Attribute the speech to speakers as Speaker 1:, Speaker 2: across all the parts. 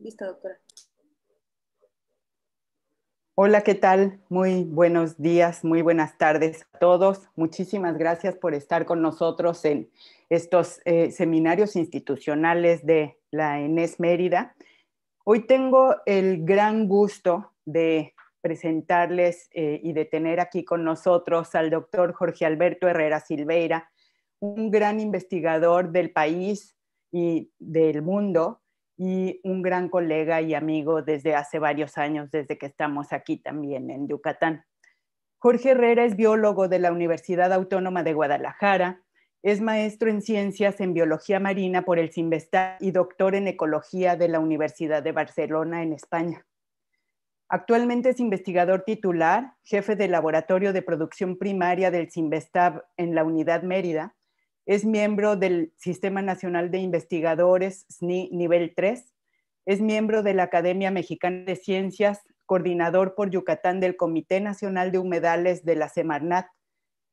Speaker 1: Listo, doctora. Hola, ¿qué tal? Muy buenos días, muy buenas tardes a todos. Muchísimas gracias por estar con nosotros en estos eh, seminarios institucionales de la ENES Mérida. Hoy tengo el gran gusto de presentarles eh, y de tener aquí con nosotros al doctor Jorge Alberto Herrera Silveira, un gran investigador del país y del mundo y un gran colega y amigo desde hace varios años, desde que estamos aquí también en Yucatán. Jorge Herrera es biólogo de la Universidad Autónoma de Guadalajara, es maestro en ciencias en biología marina por el Simvestar y doctor en ecología de la Universidad de Barcelona en España. Actualmente es investigador titular, jefe del Laboratorio de Producción Primaria del Simvestab en la Unidad Mérida es miembro del Sistema Nacional de Investigadores SNI Nivel 3, es miembro de la Academia Mexicana de Ciencias, coordinador por Yucatán del Comité Nacional de Humedales de la Semarnat,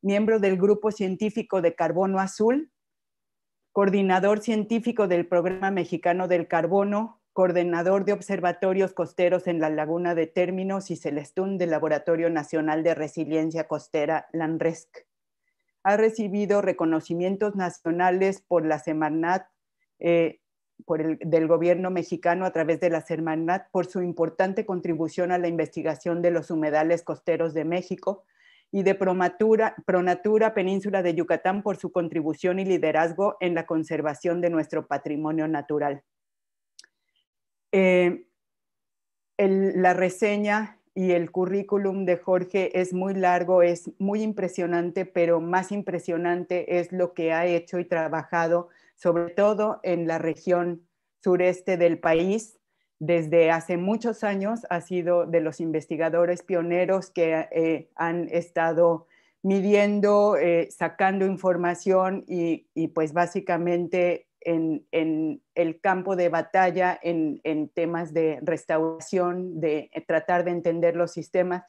Speaker 1: miembro del Grupo Científico de Carbono Azul, coordinador científico del Programa Mexicano del Carbono, coordinador de observatorios costeros en la Laguna de Términos y Celestún del Laboratorio Nacional de Resiliencia Costera, LANRESC ha recibido reconocimientos nacionales por la Semarnat, eh, del gobierno mexicano a través de la Semarnat, por su importante contribución a la investigación de los humedales costeros de México, y de Pronatura Península de Yucatán por su contribución y liderazgo en la conservación de nuestro patrimonio natural. Eh, la reseña y el currículum de Jorge es muy largo, es muy impresionante, pero más impresionante es lo que ha hecho y trabajado, sobre todo en la región sureste del país. Desde hace muchos años ha sido de los investigadores pioneros que eh, han estado midiendo, eh, sacando información y, y pues básicamente en, el campo de batalla, en, temas de restauración, de tratar de entender los sistemas,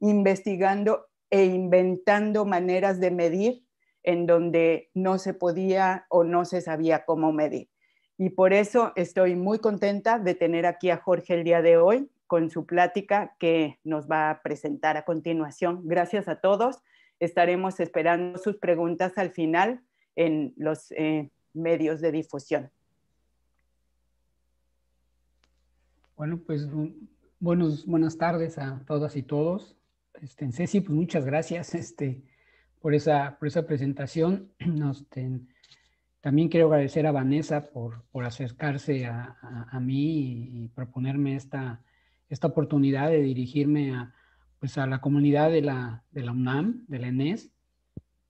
Speaker 1: investigando e inventando maneras de medir en donde no se podía o no se sabía cómo medir. Y por eso estoy muy contenta de tener aquí a Jorge el día de hoy con su plática que nos va a presentar a continuación. Gracias a todos. Estaremos esperando sus preguntas al final en los eh, medios de difusión.
Speaker 2: Bueno, pues buenos, buenas tardes a todas y todos. Este, Ceci, pues muchas gracias este, por, esa, esa presentación. también quiero agradecer a Vanessa por, acercarse a, mí y, proponerme esta, esta oportunidad de dirigirme a, pues a la comunidad de la, de la UNAM, de la ENES,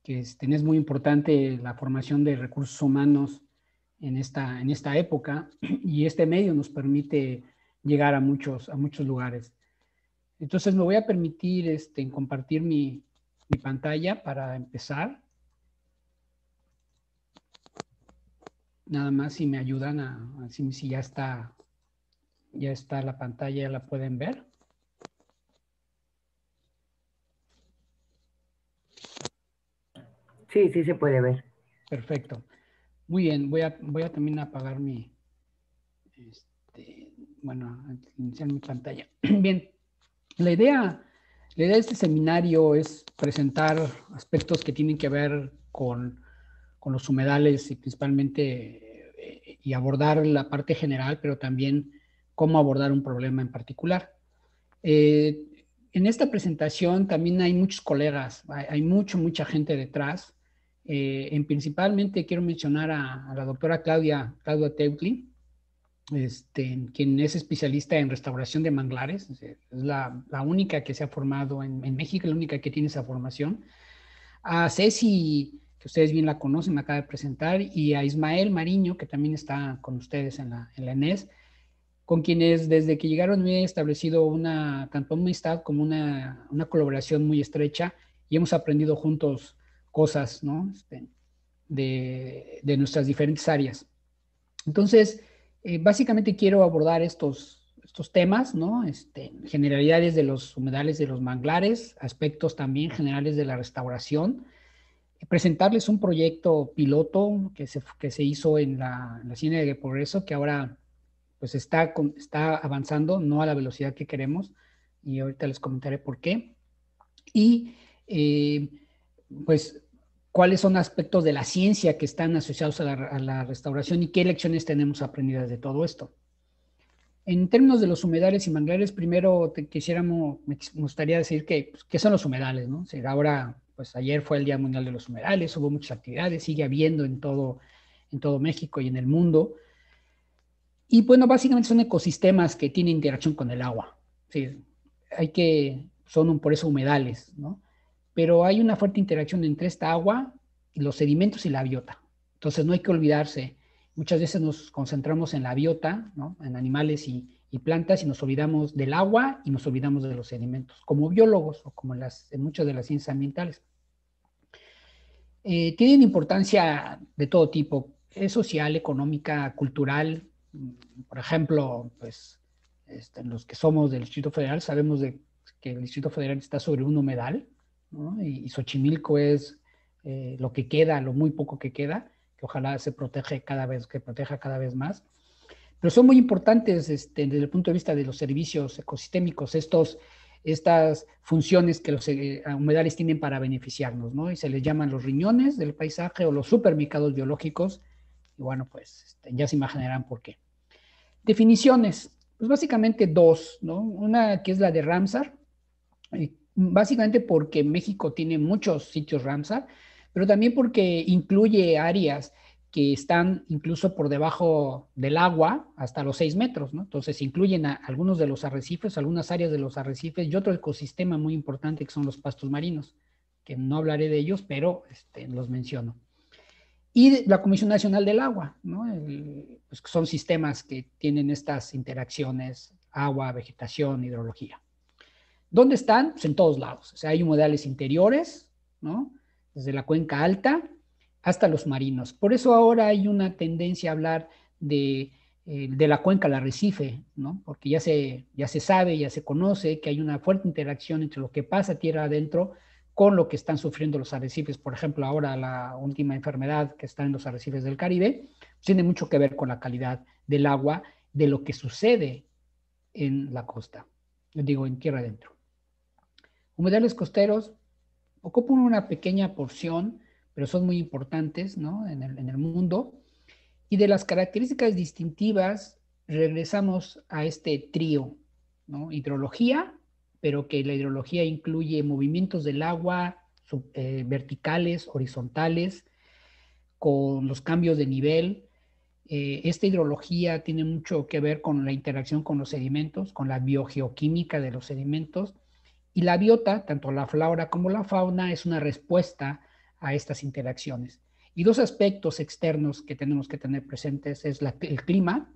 Speaker 2: que es muy importante la formación de recursos humanos en esta, en esta época y este medio nos permite llegar a muchos, a muchos lugares. Entonces me voy a permitir este, compartir mi, pantalla para empezar. Nada más si me ayudan a, si, ya está, ya está la pantalla, ya la pueden ver. Sí, sí se puede ver. Perfecto. Muy bien, voy a, voy a también apagar mi, este, bueno, iniciar mi pantalla. bien, la idea, la de este seminario es presentar aspectos que tienen que ver con, los humedales y principalmente eh, y abordar la parte general, pero también cómo abordar un problema en particular. Eh, en esta presentación también hay muchos colegas, hay, hay mucho, mucha gente detrás. Eh, en principalmente quiero mencionar a, la doctora Claudia, Claudia este, quien es especialista en restauración de manglares, es la, única que se ha formado en, en, México, la única que tiene esa formación. A Ceci, que ustedes bien la conocen, me acaba de presentar, y a Ismael Mariño, que también está con ustedes en la, en ENES, con quienes desde que llegaron me he establecido una, tanto amistad como una, una colaboración muy estrecha y hemos aprendido juntos cosas, ¿no? Este, de, de, nuestras diferentes áreas. Entonces, eh, básicamente quiero abordar estos, estos temas, ¿no? Este, generalidades de los humedales de los manglares, aspectos también generales de la restauración, presentarles un proyecto piloto que se, que se hizo en la, la Cine de Progreso, que ahora pues está, está avanzando, no a la velocidad que queremos, y ahorita les comentaré por qué. Y eh, pues cuáles son aspectos de la ciencia que están asociados a la, restauración y qué lecciones tenemos aprendidas de todo esto. En términos de los humedales y manglares, primero te quisiéramos, me gustaría decir que, pues, ¿qué son los humedales? No? sea, ahora, pues ayer fue el Día Mundial de los Humedales, hubo muchas actividades, sigue habiendo en todo, en todo México y en el mundo. Y bueno, básicamente son ecosistemas que tienen interacción con el agua. Sí, hay que, son por eso humedales, ¿no? pero hay una fuerte interacción entre esta agua, los sedimentos y la biota. Entonces no hay que olvidarse, muchas veces nos concentramos en la biota, en animales y, plantas, y nos olvidamos del agua y nos olvidamos de los sedimentos, como biólogos o como las, en muchas de las ciencias ambientales. Eh, tienen importancia de todo tipo, social, económica, cultural. Por ejemplo, pues este, los que somos del Distrito Federal sabemos de que el Distrito Federal está sobre un humedal, y, Xochimilco es eh, lo que queda, lo muy poco que queda, que ojalá se protege cada vez, que proteja cada vez más. Pero son muy importantes este, desde el punto de vista de los servicios ecosistémicos, estos, estas funciones que los eh, humedales tienen para beneficiarnos, ¿no? Y se les llaman los riñones del paisaje o los supermercados biológicos. Y bueno, pues este, ya se imaginarán por qué. Definiciones, pues básicamente dos, ¿no? Una que es la de Ramsar, eh, básicamente porque México tiene muchos sitios Ramsar, pero también porque incluye áreas que están incluso por debajo del agua hasta los 6 metros, ¿no? Entonces incluyen algunos de los arrecifes, algunas áreas de los arrecifes y otro ecosistema muy importante que son los pastos marinos, que no hablaré de ellos, pero este, los menciono. Y la Comisión Nacional del Agua, ¿no? Pues, son sistemas que tienen estas interacciones, agua, vegetación, hidrología. ¿Dónde están? Pues en todos lados. O sea, hay humedales interiores, ¿no? Desde la cuenca alta hasta los marinos. Por eso ahora hay una tendencia a hablar de, eh, de la cuenca al arrecife, ¿no? Porque ya se, ya se sabe, ya se conoce que hay una fuerte interacción entre lo que pasa tierra adentro con lo que están sufriendo los arrecifes. Por ejemplo, ahora la última enfermedad que está en los arrecifes del Caribe pues, tiene mucho que ver con la calidad del agua, de lo que sucede en la costa, yo digo, en tierra adentro. Humedales costeros ocupan una pequeña porción, pero son muy importantes en, el, mundo. Y de las características distintivas, regresamos a este trío, ¿no? hidrología, pero que la hidrología incluye movimientos del agua eh, verticales, horizontales, con los cambios de nivel. Eh, esta hidrología tiene mucho que ver con la interacción con los sedimentos, con la biogeoquímica de los sedimentos y la biota, tanto la flora como la fauna, es una respuesta a estas interacciones. Y dos aspectos externos que tenemos que tener presentes es la, el clima,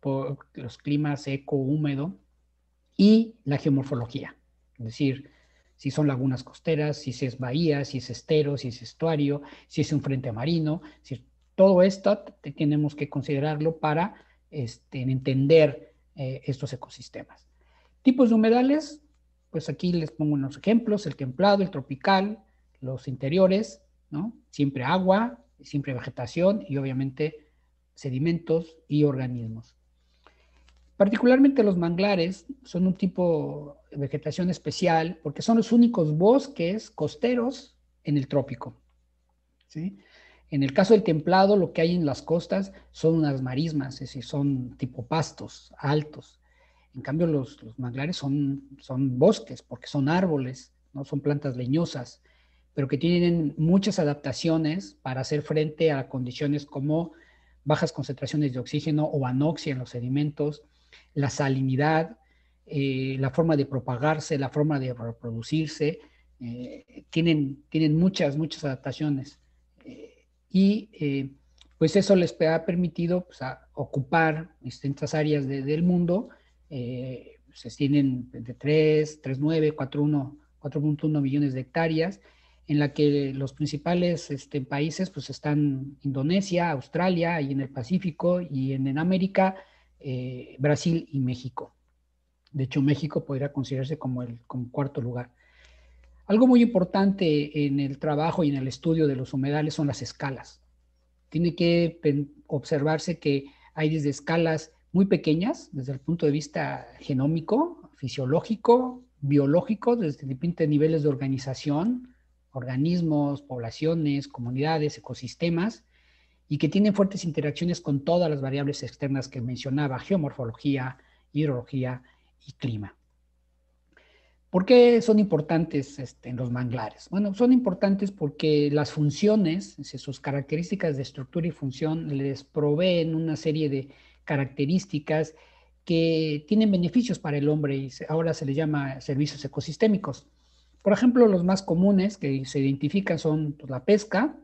Speaker 2: por los climas eco, húmedo, y la geomorfología, es decir, si son lagunas costeras, si es bahía, si es estero, si es estuario, si es un frente marino, si todo esto tenemos que considerarlo para este, entender eh, estos ecosistemas. Tipos de humedales, pues aquí les pongo unos ejemplos, el templado, el tropical, los interiores, ¿no? Siempre agua, siempre vegetación y obviamente sedimentos y organismos. Particularmente los manglares son un tipo de vegetación especial porque son los únicos bosques costeros en el trópico. ¿sí? En el caso del templado, lo que hay en las costas son unas marismas, es decir, son tipo pastos altos. En cambio, los, manglares son, son bosques, porque son árboles, ¿no? son plantas leñosas, pero que tienen muchas adaptaciones para hacer frente a condiciones como bajas concentraciones de oxígeno o anoxia en los sedimentos, la salinidad, eh, la forma de propagarse, la forma de reproducirse, eh, tienen, tienen muchas, muchas adaptaciones. Eh, y pues eso les ha permitido pues, ocupar distintas áreas del mundo eh, se extienden entre 3, 3.9, 4.1 millones de hectáreas, en la que los principales este, países pues están Indonesia, Australia y en el Pacífico y en, América, eh, Brasil y México. De hecho, México podría considerarse como el cuarto lugar. Algo muy importante en el trabajo y en el estudio de los humedales son las escalas. Tiene que observarse que hay desde escalas muy pequeñas desde el punto de vista genómico, fisiológico, biológico, desde diferentes niveles de organización, organismos, poblaciones, comunidades, ecosistemas, y que tienen fuertes interacciones con todas las variables externas que mencionaba, geomorfología, hidrología y clima. ¿Por qué son importantes en este, los manglares? Bueno, son importantes porque las funciones, sus características de estructura y función, les proveen una serie de características que tienen beneficios para el hombre y ahora se les llama servicios ecosistémicos. Por ejemplo, los más comunes que se identifican son pues, la pesca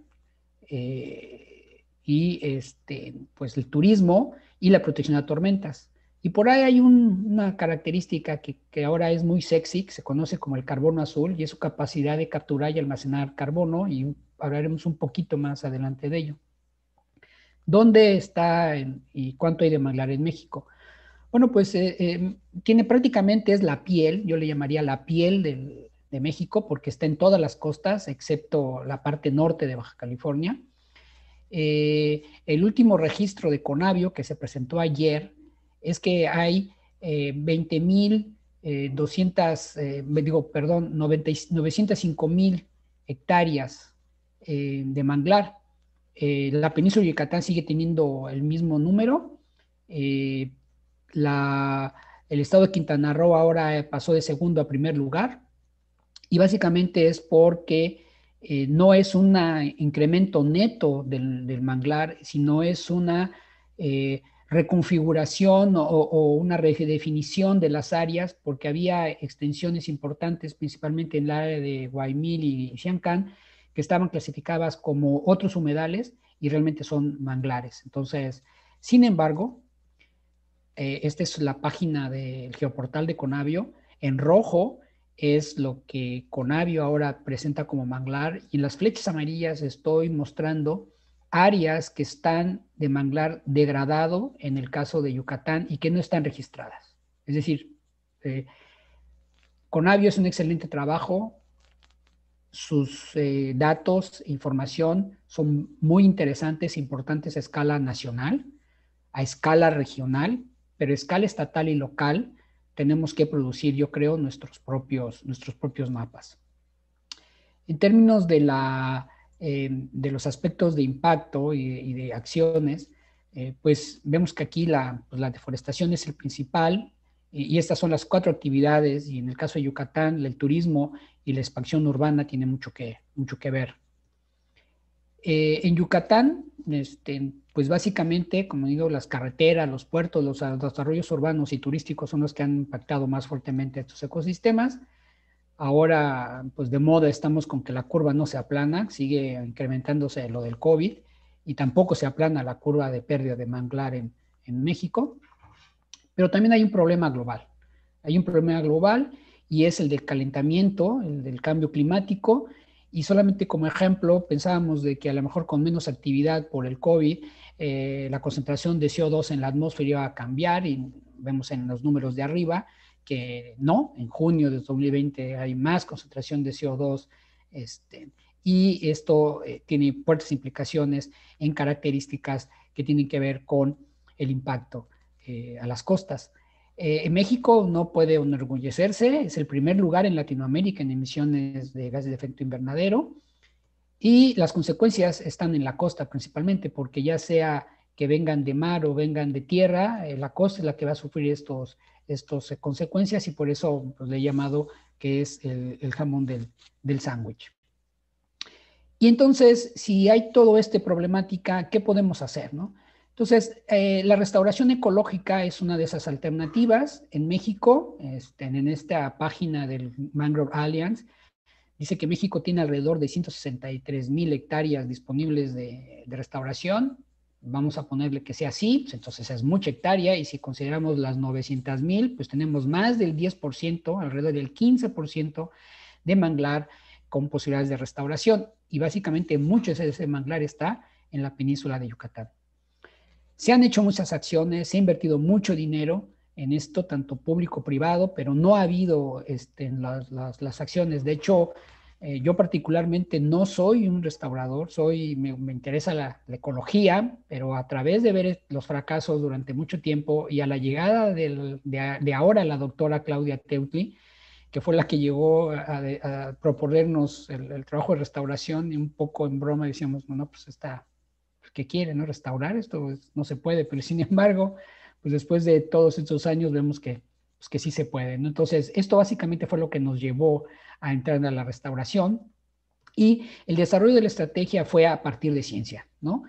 Speaker 2: eh, y este, pues, el turismo y la protección a tormentas. Y por ahí hay una característica que, que, ahora es muy sexy, que se conoce como el carbono azul, y es su capacidad de capturar y almacenar carbono, y hablaremos un poquito más adelante de ello. ¿Dónde está y cuánto hay de manglar en México? Bueno, pues eh, em, tiene prácticamente es la piel, yo le llamaría la piel de México porque está en todas las costas, excepto la parte norte de Baja California. Eh, el último registro de Conavio que se presentó ayer es que hay 20 eh, mil 200, digo, perdón, 90, 905 mil hectáreas de manglar eh, la península de Yucatán sigue teniendo el mismo número. Eh, el estado de Quintana Roo ahora eh, pasó de segundo a primer lugar. Y básicamente es porque no es un incremento neto del, manglar, sino es una reconfiguración o, una redefinición de las áreas, porque había extensiones importantes, principalmente en el área de Guaymil y Xiancán, que estaban clasificadas como otros humedales y realmente son manglares. Entonces, sin embargo, eh, esta es la página del geoportal de Conavio. En rojo es lo que Conavio ahora presenta como manglar y en las flechas amarillas estoy mostrando áreas que están de manglar degradado en el caso de Yucatán y que no están registradas. Es decir, eh, Conavio es un excelente trabajo, sus datos eh, datos, información son muy interesantes, importantes a escala nacional, a escala regional, pero a escala estatal y local tenemos que producir, yo creo, nuestros propios, nuestros propios mapas. En términos de, la, eh, de los aspectos de impacto y, de acciones, eh, pues vemos que aquí la, pues deforestación es el principal y, estas son las cuatro actividades y en el caso de Yucatán el turismo y la expansión urbana tiene mucho que, mucho que ver. Eh, en Yucatán, este, pues básicamente, como digo, las carreteras, los puertos, los, desarrollos urbanos y turísticos son los que han impactado más fuertemente estos ecosistemas. Ahora, pues de moda estamos con que la curva no se aplana, sigue incrementándose lo del COVID y tampoco se aplana la curva de pérdida de manglar en, en México. Pero también hay un problema global. Hay un problema global y es el del calentamiento, el del cambio climático. Y solamente como ejemplo, pensábamos de que a lo mejor con menos actividad por el COVID, eh, la concentración de CO2 en la atmósfera iba a cambiar y vemos en los números de arriba que no, en junio de 2020 hay más concentración de CO2 este, y esto eh, tiene fuertes implicaciones en características que tienen que ver con el impacto eh, a las costas. Eh, México no puede enorgullecerse, es el primer lugar en Latinoamérica en emisiones de gases de efecto invernadero y las consecuencias están en la costa principalmente porque ya sea que vengan de mar o vengan de tierra, eh, la costa es la que va a sufrir estas estos, eh, consecuencias y por eso pues, le he llamado que es el, jamón del, del sándwich. Y entonces, si hay toda esta problemática, ¿qué podemos hacer? No? Entonces, eh, la restauración ecológica es una de esas alternativas. En México, este, en esta página del Mangrove Alliance, dice que México tiene alrededor de 163 mil hectáreas disponibles de, restauración. Vamos a ponerle que sea así, pues, entonces es mucha hectárea y si consideramos las 900 mil, pues tenemos más del 10%, alrededor del 15% de manglar con posibilidades de restauración. Y básicamente mucho de ese manglar está en la península de Yucatán. Se han hecho muchas acciones, se ha invertido mucho dinero en esto, tanto público-privado, pero no ha habido este, en las, acciones. De hecho, eh, yo particularmente no soy un restaurador, soy, me, interesa la, ecología, pero a través de ver los fracasos durante mucho tiempo y a la llegada de, ahora la doctora Claudia Teutli, que fue la que llegó a, proponernos el, el, trabajo de restauración y un poco en broma decíamos, bueno, pues está que quiere, Restaurar esto, no se puede, pero sin embargo, pues después de todos esos años vemos que, pues que sí se puede, Entonces, esto básicamente fue lo que nos llevó a entrar a la restauración y el desarrollo de la estrategia fue a partir de ciencia, ¿no?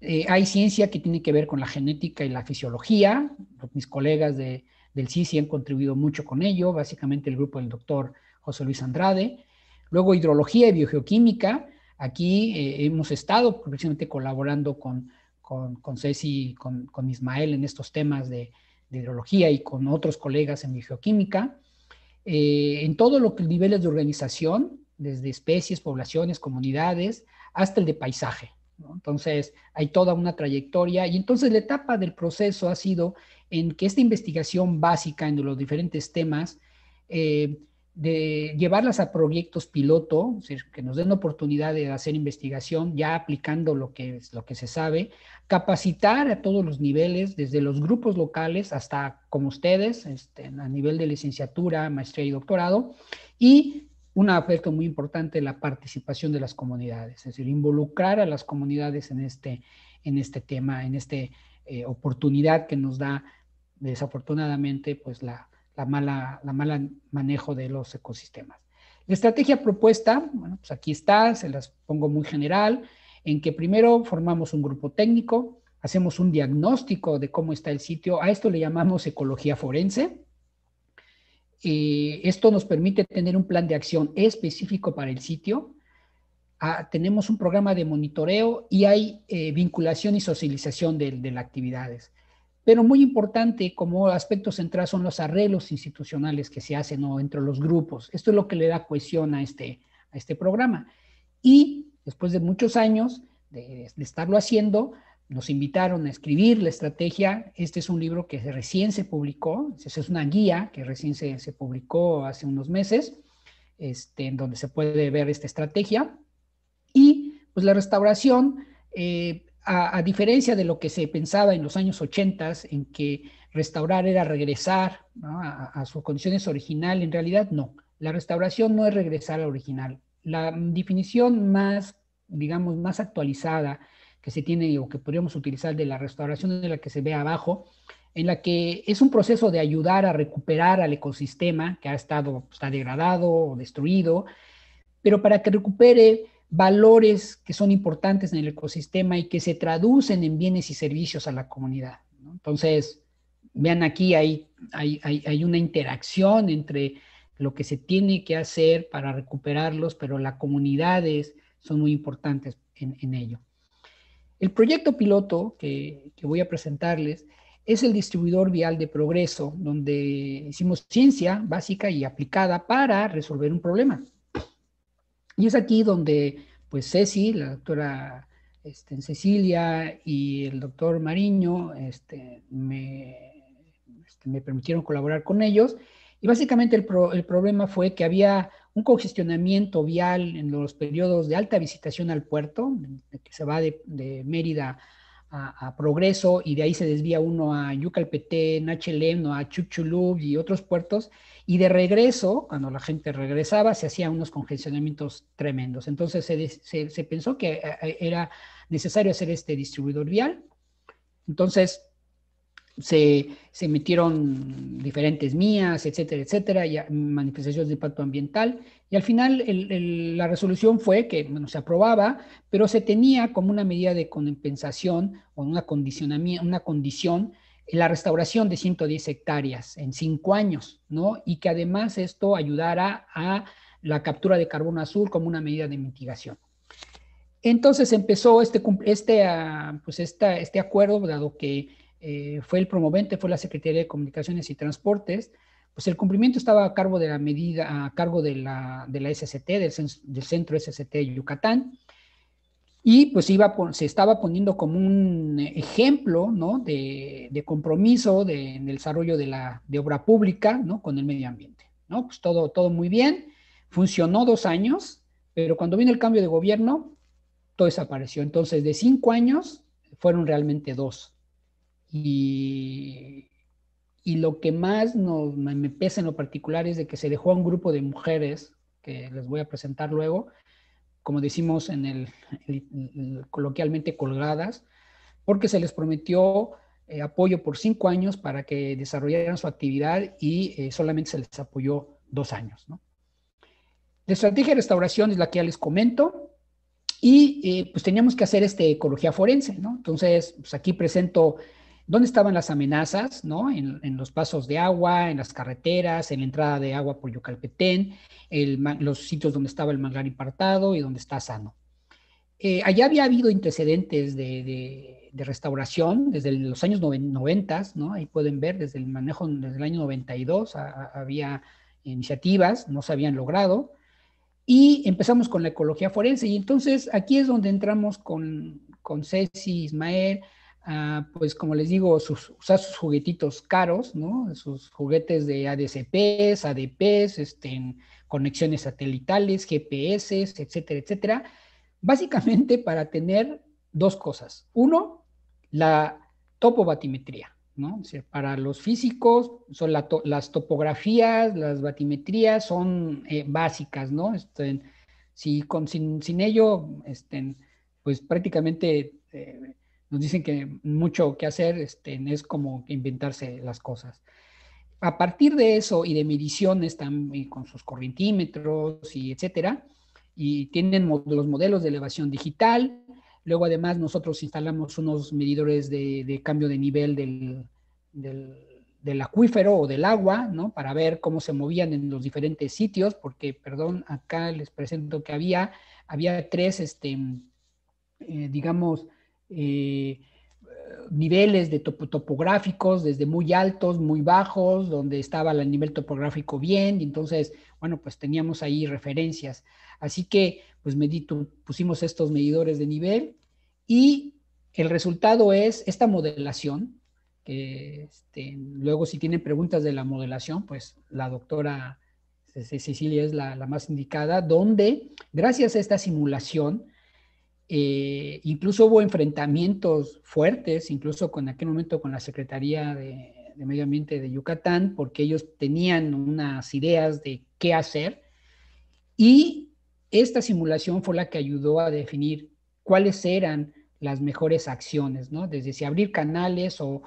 Speaker 2: Eh, hay ciencia que tiene que ver con la genética y la fisiología, mis colegas de, del CICI han contribuido mucho con ello, básicamente el grupo del doctor José Luis Andrade, luego hidrología y biogeoquímica, Aquí eh, hemos estado precisamente colaborando con, con, con Ceci, con, con, Ismael en estos temas de, hidrología y con otros colegas en biogeoquímica. Eh, en todo lo que niveles de organización, desde especies, poblaciones, comunidades, hasta el de paisaje. Entonces, hay toda una trayectoria y entonces la etapa del proceso ha sido en que esta investigación básica en los diferentes temas eh, de llevarlas a proyectos piloto, es decir, que nos den la oportunidad de hacer investigación ya aplicando lo que, es, lo que se sabe, capacitar a todos los niveles, desde los grupos locales hasta como ustedes, este, a nivel de licenciatura, maestría y doctorado, y un aspecto muy importante, la participación de las comunidades, es decir, involucrar a las comunidades en este, en este tema, en esta eh, oportunidad que nos da desafortunadamente pues la, la mala, la mala manejo de los ecosistemas. La estrategia propuesta, bueno, pues aquí está, se las pongo muy general, en que primero formamos un grupo técnico, hacemos un diagnóstico de cómo está el sitio, a esto le llamamos ecología forense. Eh, esto nos permite tener un plan de acción específico para el sitio. Ah, tenemos un programa de monitoreo y hay eh, vinculación y socialización de las actividades. Pero muy importante como aspecto central son los arreglos institucionales que se hacen o entre los grupos. Esto es lo que le da cohesión a este, a este programa. Y después de muchos años de, estarlo haciendo, nos invitaron a escribir la estrategia. Este es un libro que recién se publicó, es una guía que recién se, se publicó hace unos meses, este, en donde se puede ver esta estrategia. Y pues la restauración eh, a, diferencia de lo que se pensaba en los años 80, en que restaurar era regresar a, sus condiciones original, en realidad no. La restauración no es regresar al original. La definición más, digamos, más actualizada que se tiene o que podríamos utilizar de la restauración de la que se ve abajo, en la que es un proceso de ayudar a recuperar al ecosistema que ha estado, pues, está degradado o destruido, pero para que recupere valores que son importantes en el ecosistema y que se traducen en bienes y servicios a la comunidad. Entonces, vean aquí, hay, hay, una interacción entre lo que se tiene que hacer para recuperarlos, pero las comunidades son muy importantes en, ello. El proyecto piloto que, que voy a presentarles es el distribuidor vial de progreso, donde hicimos ciencia básica y aplicada para resolver un problema. Y es aquí donde, pues, Ceci, la doctora este, Cecilia y el doctor Mariño este, este, me, permitieron colaborar con ellos. Y básicamente el, el, problema fue que había un congestionamiento vial en los periodos de alta visitación al puerto, que se va de, Mérida a, Progreso y de ahí se desvía uno a Yucalpetén, HLM, a Chuchulub y otros puertos. Y de regreso, cuando la gente regresaba, se hacían unos congestionamientos tremendos. Entonces se, pensó que eh, eh, era necesario hacer este distribuidor vial. Entonces, se, se, metieron diferentes mías, etcétera, etcétera, y manifestaciones de impacto ambiental. Y al final la resolución fue que bueno, se aprobaba, pero se tenía como una medida de compensación o una, una condición la restauración de 110 hectáreas en cinco años, ¿no? Y que además esto ayudará a la captura de carbono azul como una medida de mitigación. Entonces empezó este, este, ah, pues este acuerdo, dado que eh, fue el promovente, fue la Secretaría de Comunicaciones y Transportes, pues el cumplimiento estaba a cargo de la medida, a cargo de la, de la SST, del, Centro SST de Yucatán, y pues iba se estaba poniendo como un ejemplo de, compromiso en el desarrollo de la obra pública ¿no? con el medio ambiente. ¿no? Pues todo, todo muy bien, funcionó dos años, pero cuando vino el cambio de gobierno, todo desapareció. Entonces, de cinco años, fueron realmente dos. Y, lo que más me pesa en lo particular es de que se dejó a un grupo de mujeres, que les voy a presentar luego, como decimos en el, coloquialmente colgadas, porque se les prometió eh, apoyo por cinco años para que desarrollaran su actividad y eh, solamente se les apoyó dos años. ¿no? La estrategia de restauración es la que ya les comento y eh, pues teníamos que hacer este ecología forense, ¿no? Entonces, pues aquí presento dónde estaban las amenazas, ¿no? En, los pasos de agua, en las carreteras, en la entrada de agua por Yucalpetén, los sitios donde estaba el manglar impartado y donde está sano. Eh, allá había habido antecedentes de, restauración desde los años 90, ¿no? Ahí pueden ver, desde el manejo, desde el año 92 había iniciativas, no se habían logrado. Y empezamos con la ecología forense. Y entonces aquí es donde entramos con, con Ceci, Ismael, Ah, pues como les digo, sus, usar sus juguetitos caros, ¿no? Sus juguetes de ADCPs, ADPs, este, conexiones satelitales, GPS, etcétera, etcétera, básicamente para tener dos cosas. Uno, la topobatimetría, ¿no? para los físicos, son las topografías, las batimetrías son eh, básicas, ¿no? Este, si con, sin, sin, ello, este, pues prácticamente... Eh, nos dicen que mucho que hacer este, es como inventarse las cosas. A partir de eso y de mediciones también con sus corrientímetros y etcétera, y tienen los modelos de elevación digital. Luego, además, nosotros instalamos unos medidores de, cambio de nivel del, acuífero o del agua, ¿no? Para ver cómo se movían en los diferentes sitios, porque, perdón, acá les presento que había, había tres, este, eh, digamos, eh, niveles de topográficos, desde muy altos, muy bajos, donde estaba el nivel topográfico bien, y entonces, bueno, pues teníamos ahí referencias. Así que, pues medito, pusimos estos medidores de nivel y el resultado es esta modelación, que este, luego si tienen preguntas de la modelación, pues la doctora Cecilia es la, la más indicada, donde gracias a esta simulación, eh, incluso hubo enfrentamientos fuertes, incluso con aquel momento con la Secretaría de, Medio Ambiente de Yucatán, porque ellos tenían unas ideas de qué hacer. Y esta simulación fue la que ayudó a definir cuáles eran las mejores acciones, ¿no? Desde si abrir canales o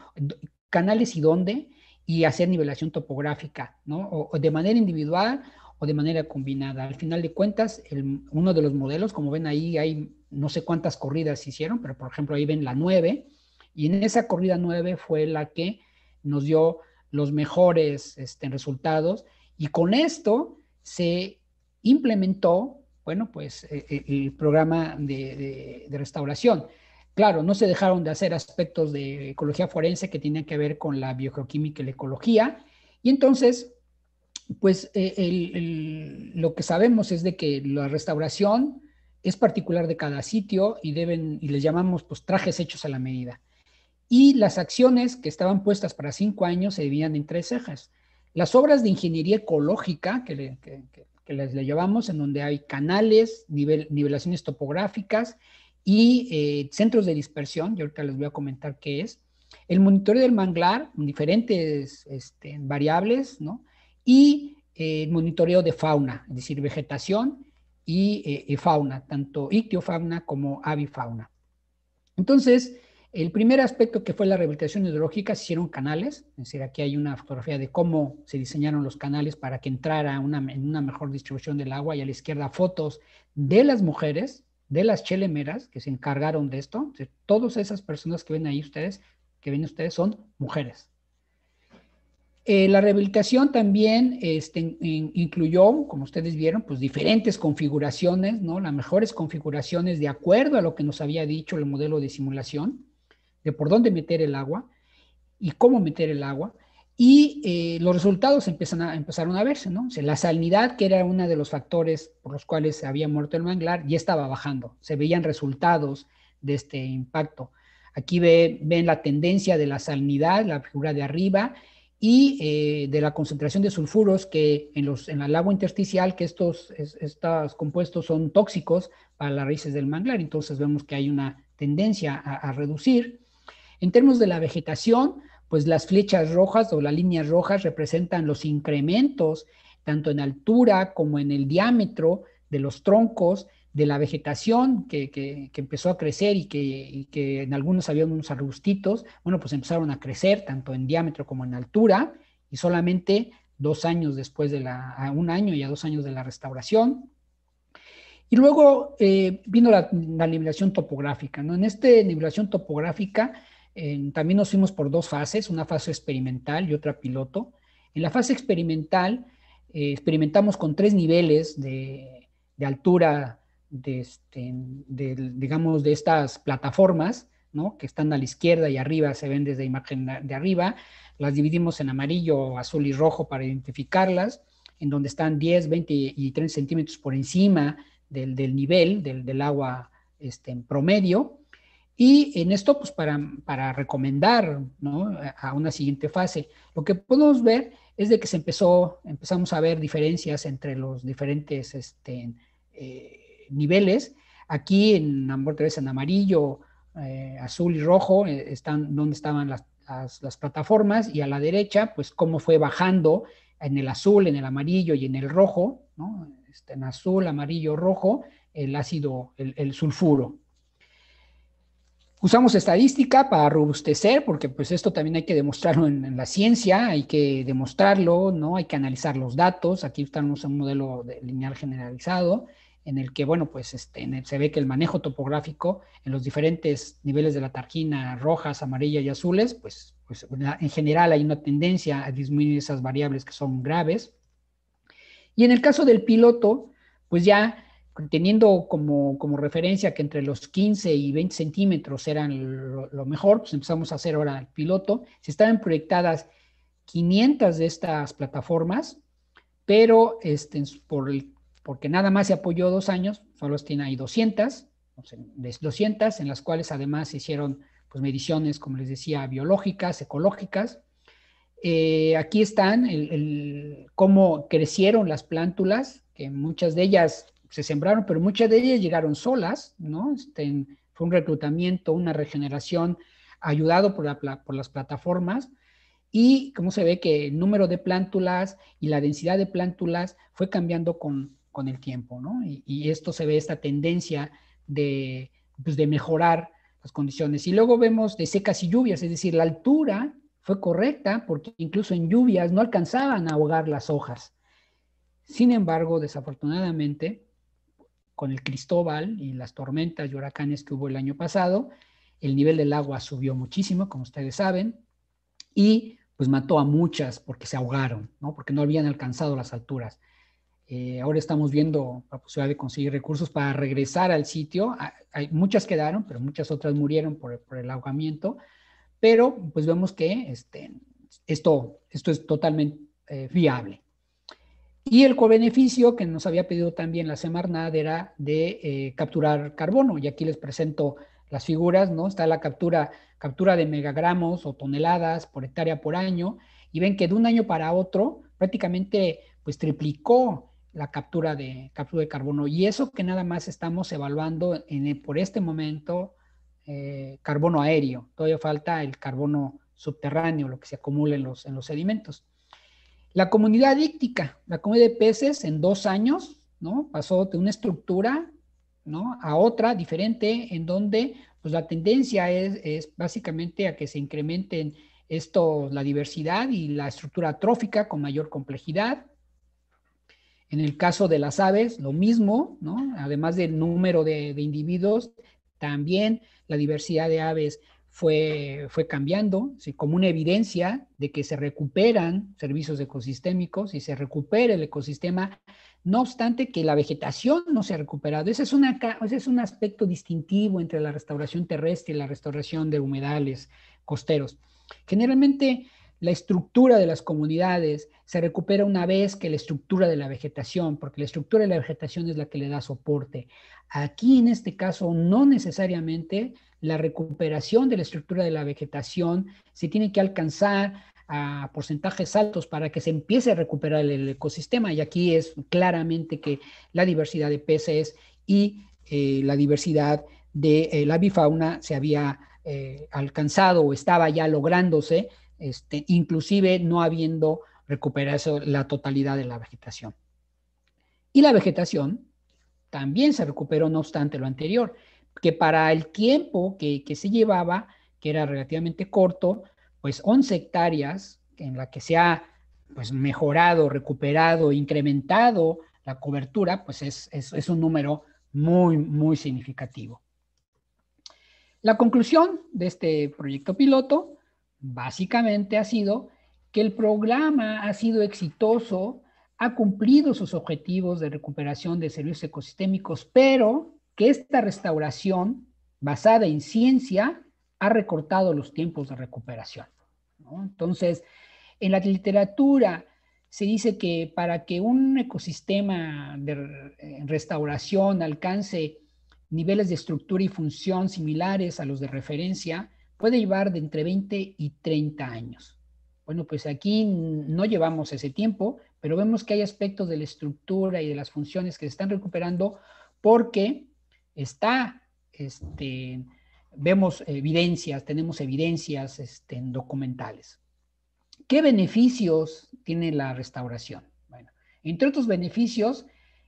Speaker 2: canales y dónde, y hacer nivelación topográfica, ¿no? o de manera individual o de manera combinada. Al final de cuentas, uno de los modelos, como ven ahí, hay no sé cuántas corridas se hicieron, pero por ejemplo ahí ven la 9, y en esa corrida 9 fue la que nos dio los mejores este, resultados, y con esto se implementó, bueno, pues eh, eh, el, programa de, de restauración. Claro, no se dejaron de hacer aspectos de ecología forense que tienen que ver con la biogeoquímica y la ecología, y entonces pues eh, lo que sabemos es de que la restauración es particular de cada sitio y deben, y les llamamos pues trajes hechos a la medida. Y las acciones que estaban puestas para cinco años se dividían en tres ejes. Las obras de ingeniería ecológica, que, le, que, les en donde hay canales, nivelaciones topográficas y eh, centros de dispersión, yo ahorita les voy a comentar qué es. El monitoreo del manglar, diferentes este, variables, ¿no? y el eh, monitoreo de fauna, es decir, vegetación eh, y, fauna, tanto ictiofauna como avifauna. Entonces, el primer aspecto que fue la rehabilitación hidrológica, se hicieron canales, es decir, aquí hay una fotografía de cómo se diseñaron los canales para que entrara una, en una mejor distribución del agua y a la izquierda fotos de las mujeres, de las chelemeras que se encargaron de esto. todos todas esas personas que ven ahí ustedes, que ven ustedes son mujeres, eh, la rehabilitación también este, incluyó, como ustedes vieron, pues diferentes configuraciones, ¿no? Las mejores configuraciones de acuerdo a lo que nos había dicho el modelo de simulación, de por dónde meter el agua y cómo meter el agua. Y eh, los resultados empiezan a, empezaron a verse, ¿no? la salinidad, que era uno de los factores por los cuales se había muerto el manglar, ya estaba bajando. Se veían resultados de este impacto. Aquí ven la tendencia de la salinidad, la figura de arriba, y eh, de la concentración de sulfuros que en, los, en el agua intersticial, que estos, compuestos son tóxicos para las raíces del manglar, entonces vemos que hay una tendencia a, a reducir. En términos de la vegetación, pues las flechas rojas o las líneas rojas representan los incrementos tanto en altura como en el diámetro de los troncos de la vegetación que, empezó a crecer y que, en algunos había unos arbustitos, bueno, pues empezaron a crecer tanto en diámetro como en altura y solamente dos años después de la, a un año y a dos años de la restauración. Y luego eh, vino la, nivelación topográfica, ¿no? En esta nivelación topográfica también nos fuimos por dos fases, una fase experimental y otra piloto. En la fase experimental eh, experimentamos con tres niveles de, de altura de, este, digamos, de estas plataformas, ¿no? Que están a la izquierda y arriba, se ven desde imagen de arriba. Las dividimos en amarillo, azul y rojo para identificarlas, en donde están 10, 20 y 30 centímetros por encima del, del nivel del, del agua este, en promedio. Y en esto, pues para, para recomendar ¿no? a una siguiente fase, lo que podemos ver es de que se empezó, empezamos a ver diferencias entre los diferentes este, eh, niveles. Aquí en en amarillo, eh, azul y rojo, eh, están donde estaban las, plataformas, y a la derecha, pues cómo fue bajando en el azul, en el amarillo y en el rojo, ¿no? Este, en azul, amarillo, rojo, el ácido, el, sulfuro, Usamos estadística para robustecer, porque pues esto también hay que demostrarlo en, la ciencia, hay que demostrarlo, ¿no? Hay que analizar los datos. Aquí estamos en un modelo lineal generalizado en el que, bueno, pues este, se ve que el manejo topográfico en los diferentes niveles de la tarquina, rojas, amarillas y azules, pues, pues en general hay una tendencia a disminuir esas variables que son graves. Y en el caso del piloto, pues ya teniendo como, referencia que entre los 15 y 20 centímetros eran lo, mejor, pues empezamos a hacer ahora el piloto. Se estaban proyectadas 500 de estas plataformas, pero este, por el porque nada más se apoyó dos años, solo tiene ahí 200, 200 en las cuales además se hicieron pues, mediciones, como les decía, biológicas, ecológicas. Eh, aquí están el, cómo crecieron las plántulas, que muchas de ellas se sembraron, pero muchas de ellas llegaron solas, ¿no? Este, fue un reclutamiento, una regeneración ayudado por, por las plataformas y cómo se ve que el número de plántulas y la densidad de plántulas fue cambiando con, con el tiempo, ¿no? Y, esto se ve esta tendencia de, pues, de mejorar las condiciones. Y luego vemos de secas y lluvias, es decir, la altura fue correcta porque incluso en lluvias no alcanzaban a ahogar las hojas. Sin embargo, desafortunadamente, con el Cristóbal y las tormentas y huracanes que hubo el año pasado, el nivel del agua subió muchísimo, como ustedes saben, y pues mató a muchas porque se ahogaron, ¿no? porque no habían alcanzado las alturas. Eh, ahora estamos viendo la posibilidad de conseguir recursos para regresar al sitio. Ah, hay, muchas quedaron, pero muchas otras murieron por, el ahogamiento. Pero pues vemos que este, esto, esto es totalmente eh, viable. Y el co-beneficio que nos había pedido también la Semarnat era de eh, capturar carbono. Y aquí les presento las figuras, ¿no? Está la captura, captura de megagramos o toneladas por hectárea por año. Y ven que de un año para otro prácticamente pues triplicó la captura de, captura de carbono. Y eso que nada más estamos evaluando en por este momento eh, carbono aéreo. Todavía falta el carbono subterráneo, lo que se acumula en los, en los sedimentos. La comunidad díctica, la comunidad de peces en dos años, ¿no? Pasó de una estructura, ¿no? A otra diferente, en donde pues la tendencia es, es básicamente a que se incrementen esto, la diversidad y la estructura trófica con mayor complejidad, en el caso de las aves, lo mismo, ¿no? Además del número de, individuos, también la diversidad de aves fue, fue cambiando, como una evidencia de que se recuperan servicios ecosistémicos y se recupera el ecosistema, no obstante que la vegetación no se ha recuperado. Ese es, una, ese es un aspecto distintivo entre la restauración terrestre y la restauración de humedales costeros. Generalmente, la estructura de las comunidades se recupera una vez que la estructura de la vegetación, porque la estructura de la vegetación es la que le da soporte. Aquí en este caso no necesariamente la recuperación de la estructura de la vegetación se tiene que alcanzar a porcentajes altos para que se empiece a recuperar el ecosistema y aquí es claramente que la diversidad de peces y eh, la diversidad de eh, la bifauna se había eh, alcanzado o estaba ya lográndose este, inclusive no habiendo recuperado la totalidad de la vegetación. Y la vegetación también se recuperó, no obstante lo anterior, que para el tiempo que, se llevaba, que era relativamente corto, pues 11 hectáreas en la que se ha pues, mejorado, recuperado, incrementado la cobertura, pues es, es un número muy, muy significativo. La conclusión de este proyecto piloto básicamente ha sido que el programa ha sido exitoso, ha cumplido sus objetivos de recuperación de servicios ecosistémicos, pero que esta restauración basada en ciencia ha recortado los tiempos de recuperación. Entonces, en la literatura se dice que para que un ecosistema de eh, restauración alcance niveles de estructura y función similares a los de referencia, puede llevar de entre 20 y 30 años. Bueno, pues aquí no llevamos ese tiempo, pero vemos que hay aspectos de la estructura y de las funciones que se están recuperando porque está, este, vemos evidencias, tenemos evidencias este, documentales. ¿Qué beneficios tiene la restauración? Bueno, entre otros beneficios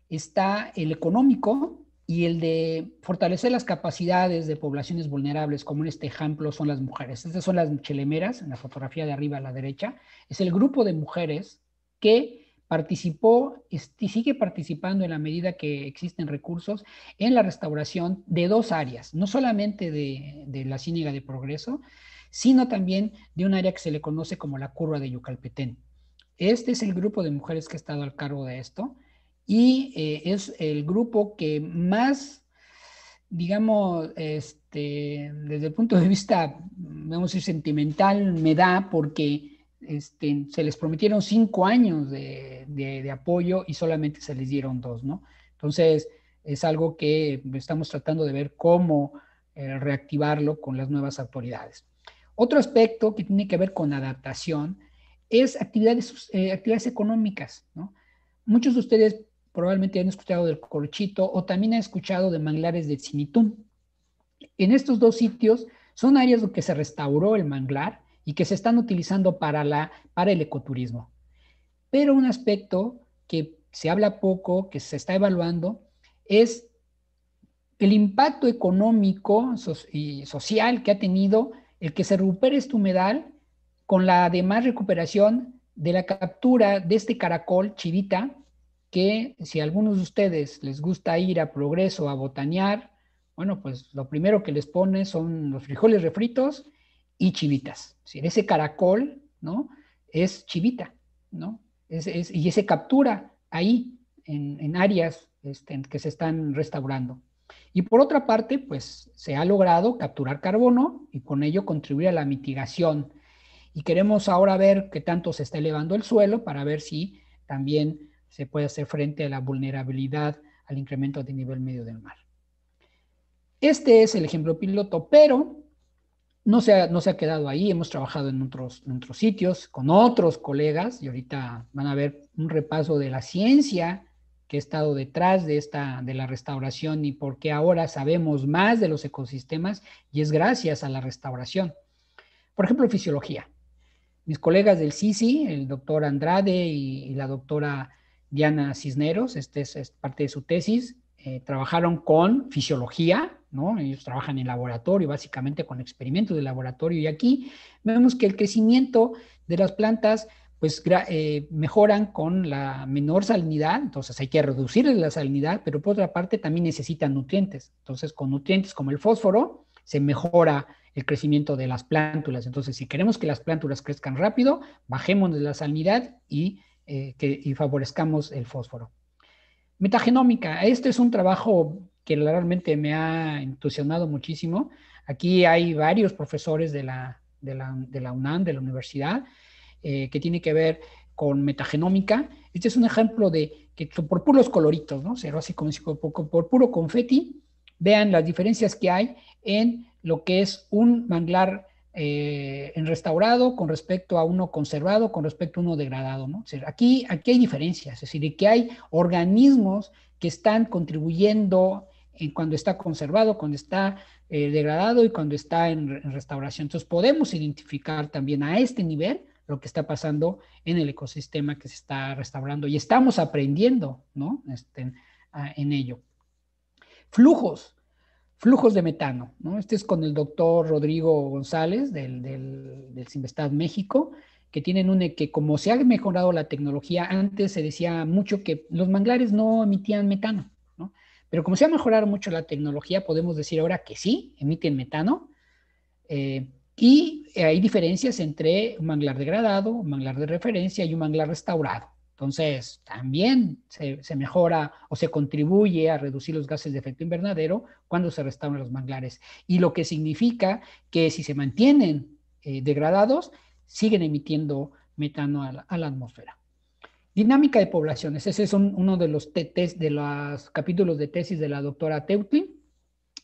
Speaker 2: está el económico, y el de fortalecer las capacidades de poblaciones vulnerables, como en este ejemplo son las mujeres. Estas son las chelemeras, en la fotografía de arriba a la derecha. Es el grupo de mujeres que participó este, y sigue participando en la medida que existen recursos en la restauración de dos áreas, no solamente de, la Ciénaga de Progreso, sino también de un área que se le conoce como la curva de Yucalpetén. Este es el grupo de mujeres que ha estado al cargo de esto y eh, es el grupo que más, digamos, este, desde el punto de vista, vamos a decir, sentimental, me da porque este, se les prometieron cinco años de, apoyo y solamente se les dieron dos, ¿no? Entonces, es algo que estamos tratando de ver cómo eh, reactivarlo con las nuevas autoridades. Otro aspecto que tiene que ver con adaptación es actividades, eh, actividades económicas, ¿no? Muchos de ustedes probablemente han escuchado del colchito o también han escuchado de manglares de Tzinitum. En estos dos sitios son áreas donde se restauró el manglar y que se están utilizando para, la, para el ecoturismo. Pero un aspecto que se habla poco, que se está evaluando, es el impacto económico y social que ha tenido el que se recupere este humedal con la demás recuperación de la captura de este caracol chivita que si a algunos de ustedes les gusta ir a Progreso a botanear, bueno, pues lo primero que les pone son los frijoles refritos y chivitas. Es decir, ese caracol, ¿no? Es chivita, ¿no? y se captura ahí, en, áreas este, que se están restaurando. Y por otra parte, pues se ha logrado capturar carbono y con ello contribuir a la mitigación. Y queremos ahora ver qué tanto se está elevando el suelo para ver si también se puede hacer frente a la vulnerabilidad al incremento de nivel medio del mar. Este es el ejemplo piloto, pero no se ha, no se ha quedado ahí. Hemos trabajado en otros, otros sitios con otros colegas y ahorita van a ver un repaso de la ciencia que ha estado detrás de, esta, de la restauración y por qué ahora sabemos más de los ecosistemas y es gracias a la restauración. Por ejemplo, fisiología. Mis colegas del CICI, el doctor Andrade y la doctora Diana Cisneros, este es, parte de su tesis, eh, trabajaron con fisiología, ¿no? Ellos trabajan en laboratorio, básicamente con experimentos de laboratorio, y aquí vemos que el crecimiento de las plantas pues eh, mejoran con la menor salinidad, entonces hay que reducir la salinidad, pero por otra parte también necesitan nutrientes. Entonces, con nutrientes como el fósforo, se mejora el crecimiento de las plántulas. Entonces, si queremos que las plántulas crezcan rápido, bajemos la salinidad y eh, y favorezcamos el fósforo. Metagenómica, este es un trabajo que realmente me ha entusiasmado muchísimo. Aquí hay varios profesores de la, de la, UNAM, de la universidad, eh, que tiene que ver con metagenómica. Este es un ejemplo de que por puros coloritos, ¿no? Cero así como por, por puro confeti, vean las diferencias que hay en lo que es un manglar eh, en restaurado con respecto a uno conservado, con respecto a uno degradado. ¿no? aquí, aquí hay diferencias, es decir, que hay organismos que están contribuyendo en cuando está conservado, cuando está eh, degradado y cuando está en, restauración. Entonces podemos identificar también a este nivel lo que está pasando en el ecosistema que se está restaurando y estamos aprendiendo ¿no? Este, ah, en ello. Flujos flujos de metano. ¿no? Este es con el doctor Rodrigo González del, del, México, que tienen un que como se ha mejorado la tecnología, antes se decía mucho que los manglares no emitían metano, ¿no? pero como se ha mejorado mucho la tecnología, podemos decir ahora que sí, emiten metano. Eh, y hay diferencias entre un manglar degradado, un manglar de referencia y un manglar restaurado. Entonces, también se, mejora o se contribuye a reducir los gases de efecto invernadero cuando se restauran los manglares. Y lo que significa que si se mantienen eh, degradados, siguen emitiendo metano a la, atmósfera. Dinámica de poblaciones. Ese es uno de los, tetes, de los capítulos de tesis de la doctora Teutlin,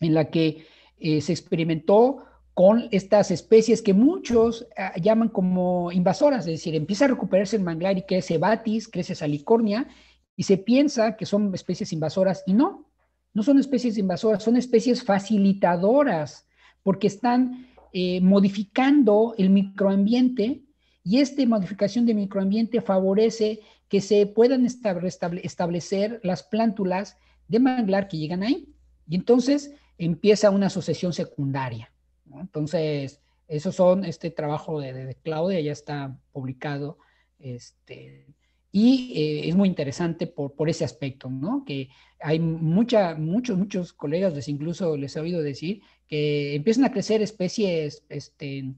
Speaker 2: en la que eh, se experimentó con estas especies que muchos ah, llaman como invasoras, es decir, empieza a recuperarse el manglar y crece batis, crece salicornia, y se piensa que son especies invasoras, y no, no son especies invasoras, son especies facilitadoras, porque están eh, modificando el microambiente, y esta modificación de microambiente favorece que se puedan establecer las plántulas de manglar que llegan ahí, y entonces empieza una asociación secundaria. Entonces, esos son este trabajo de, Claudia, ya está publicado. Este, y eh, es muy interesante por, por, ese aspecto, ¿no? Que hay mucha, muchos, muchos colegas, incluso les he oído decir, que empiezan a crecer especies este,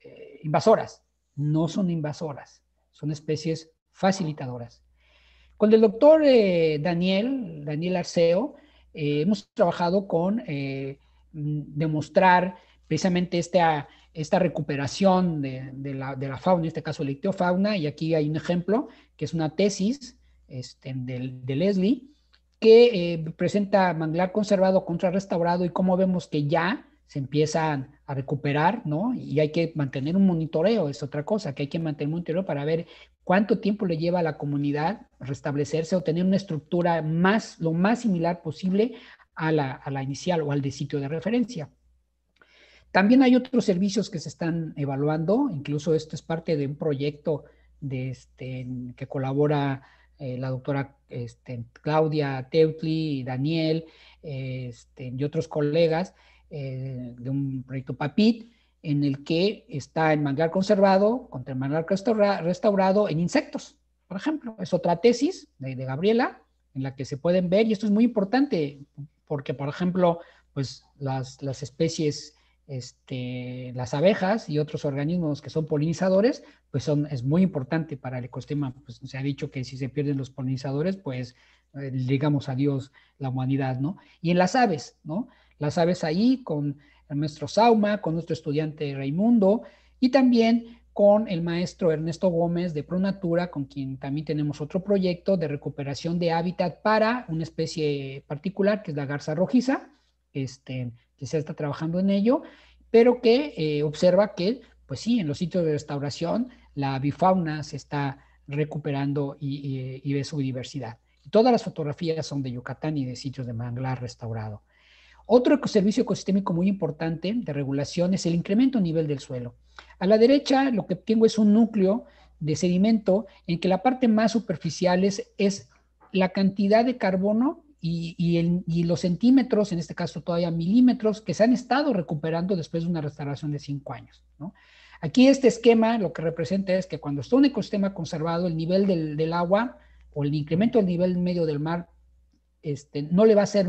Speaker 2: eh, invasoras. No son invasoras, son especies facilitadoras. Con el doctor eh, Daniel, Daniel Arceo, hemos trabajado con mm, demostrar precisamente esta, recuperación de, la, fauna, en este caso la ictiofauna, y aquí hay un ejemplo que es una tesis este, de, Leslie, que eh, presenta manglar conservado contra restaurado y cómo vemos que ya se empiezan a recuperar, ¿no? Y hay que mantener un monitoreo, es otra cosa, que hay que mantener un monitoreo para ver cuánto tiempo le lleva a la comunidad restablecerse o tener una estructura más, lo más similar posible a la inicial o al de sitio de referencia. También hay otros servicios que se están evaluando, incluso esto es parte de un proyecto de este, que colabora eh, la doctora este, Claudia Teutli, Daniel eh, este, y otros colegas eh, de un proyecto PAPIT, en el que está el manglar conservado contra el manglar restaurado en insectos, por ejemplo. Es otra tesis de, Gabriela en la que se pueden ver, y esto es muy importante, porque, por ejemplo, pues las especies este, las abejas y otros organismos que son polinizadores, pues son, es muy importante para el ecosistema. Pues se ha dicho que si se pierden los polinizadores, pues eh, digamos adiós la humanidad, ¿no? Y en las aves, ¿no? Las aves ahí con el maestro Sauma, con nuestro estudiante Raimundo y también con el maestro Ernesto Gómez de Pronatura, con quien también tenemos otro proyecto de recuperación de hábitat para una especie particular que es la garza rojiza este, que se está trabajando en ello, pero que eh, observa que, pues sí, en los sitios de restauración la bifauna se está recuperando y, ve su diversidad. Todas las fotografías son de Yucatán y de sitios de manglar restaurado. Otro servicio ecosistémico muy importante de regulación es el incremento nivel del suelo. A la derecha lo que tengo es un núcleo de sedimento en que la parte más superficial es la cantidad de carbono y, los centímetros, en este caso todavía milímetros, que se han estado recuperando después de una restauración de cinco años. Aquí este esquema lo que representa es que cuando está un ecosistema conservado, el nivel del, agua o el incremento del nivel medio del mar este, no le va a ser,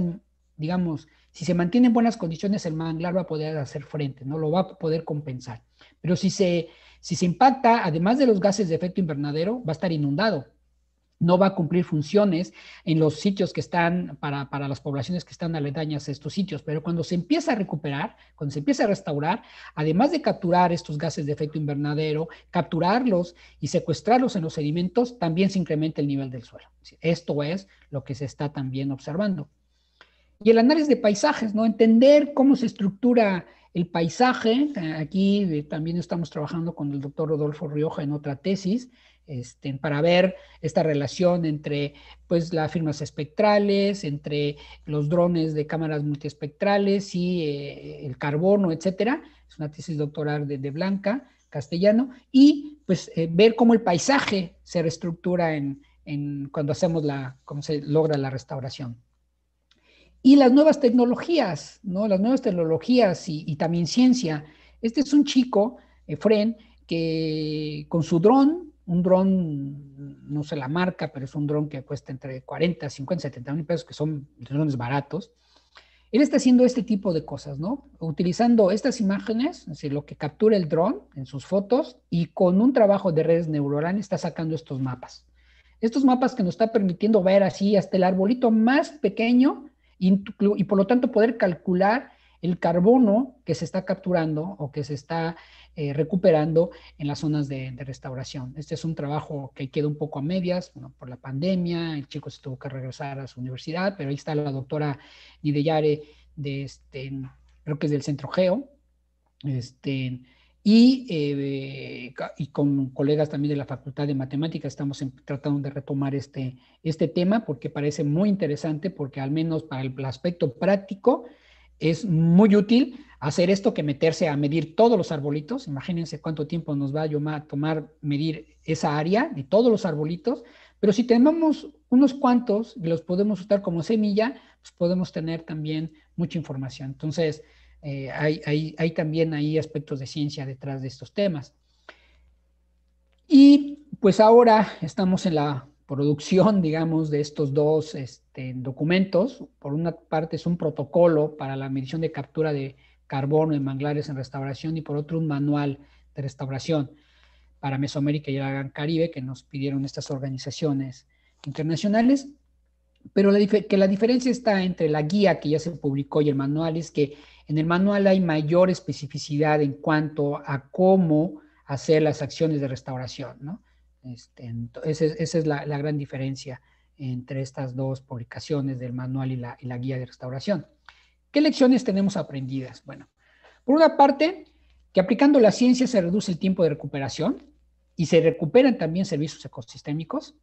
Speaker 2: digamos, si se mantiene en buenas condiciones, el manglar va a poder hacer frente, no lo va a poder compensar. Pero si se, si se impacta, además de los gases de efecto invernadero, va a estar inundado no va a cumplir funciones en los sitios que están para, las poblaciones que están aledañas a estos sitios. Pero cuando se empieza a recuperar, cuando se empieza a restaurar, además de capturar estos gases de efecto invernadero, capturarlos y secuestrarlos en los sedimentos, también se incrementa el nivel del suelo. Esto es lo que se está también observando. Y el análisis de paisajes, ¿no? Entender cómo se estructura el paisaje. Aquí eh, también estamos trabajando con el doctor Rodolfo Rioja en otra tesis este, para ver esta relación entre pues, las firmas espectrales, entre los drones de cámaras multiespectrales y eh, el carbono, etcétera. Es una tesis doctoral de, Blanca, castellano, y pues eh, ver cómo el paisaje se reestructura en, cuando hacemos la, cómo se logra la restauración. Y las nuevas tecnologías, ¿no? Las nuevas tecnologías y, y también ciencia. Este es un chico, Efren, eh, que con su dron un dron, no sé la marca, pero es un dron que cuesta entre 40, 50, 70 mil pesos, que son drones baratos. Él está haciendo este tipo de cosas, ¿no? Utilizando estas imágenes, es decir, lo que captura el dron en sus fotos y con un trabajo de redes neuronales está sacando estos mapas. Estos mapas que nos está permitiendo ver así hasta el arbolito más pequeño y por lo tanto poder calcular el carbono que se está capturando o que se está eh, recuperando en las zonas de, restauración. Este es un trabajo que queda un poco a medias, bueno, por la pandemia, el chico se tuvo que regresar a su universidad, pero ahí está la doctora Nideyare, de este, creo que es del Centro Geo, este, y, eh, y, con colegas también de la Facultad de Matemáticas estamos tratando de retomar este, este tema porque parece muy interesante porque al menos para el aspecto práctico es muy útil hacer esto que meterse a medir todos los arbolitos. Imagínense cuánto tiempo nos va a tomar medir esa área de todos los arbolitos. Pero si tenemos unos cuantos y los podemos usar como semilla, pues podemos tener también mucha información. Entonces, eh, hay, hay, hay, también ahí aspectos de ciencia detrás de estos temas. Y pues ahora estamos en la producción, digamos, de estos dos este, documentos. Por una parte es un protocolo para la medición de captura de carbono en manglares en restauración y por otro un manual de restauración para Mesoamérica y el Gran Caribe que nos pidieron estas organizaciones internacionales. Pero que la diferencia está entre la guía que ya se publicó y el manual es que en el manual hay mayor especificidad en cuanto a cómo hacer las acciones de restauración, ¿no? Este, esa es la, gran diferencia entre estas dos publicaciones del manual y la guía de restauración. ¿Qué lecciones tenemos aprendidas? Bueno, por una parte, que aplicando la ciencia se reduce el tiempo de recuperación y se recuperan también servicios ecosistémicos,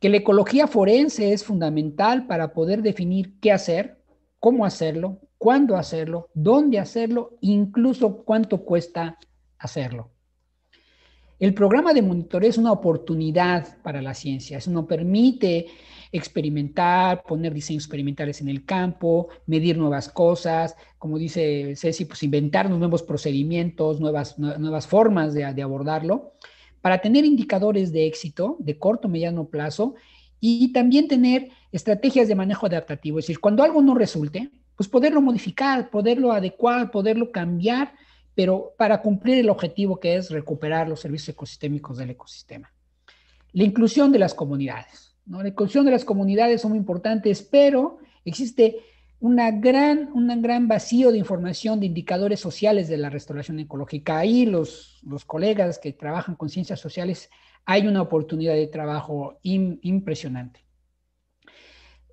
Speaker 2: que la ecología forense es fundamental para poder definir qué hacer, cómo hacerlo, cuándo hacerlo, dónde hacerlo, incluso cuánto cuesta hacerlo. El programa de monitoreo es una oportunidad para la ciencia, eso nos permite experimentar, poner diseños experimentales en el campo, medir nuevas cosas, como dice Ceci, pues inventar nuevos procedimientos, nuevas, nuevas formas de, de abordarlo, para tener indicadores de éxito de corto, mediano plazo y también tener estrategias de manejo adaptativo, es decir, cuando algo no resulte, pues poderlo modificar, poderlo adecuar, poderlo cambiar pero para cumplir el objetivo que es recuperar los servicios ecosistémicos del ecosistema. La inclusión de las comunidades. La inclusión de las comunidades son muy importantes, pero existe una gran, un gran vacío de información de indicadores sociales de la restauración ecológica. Ahí los, los colegas que trabajan con ciencias sociales hay una oportunidad de trabajo impresionante.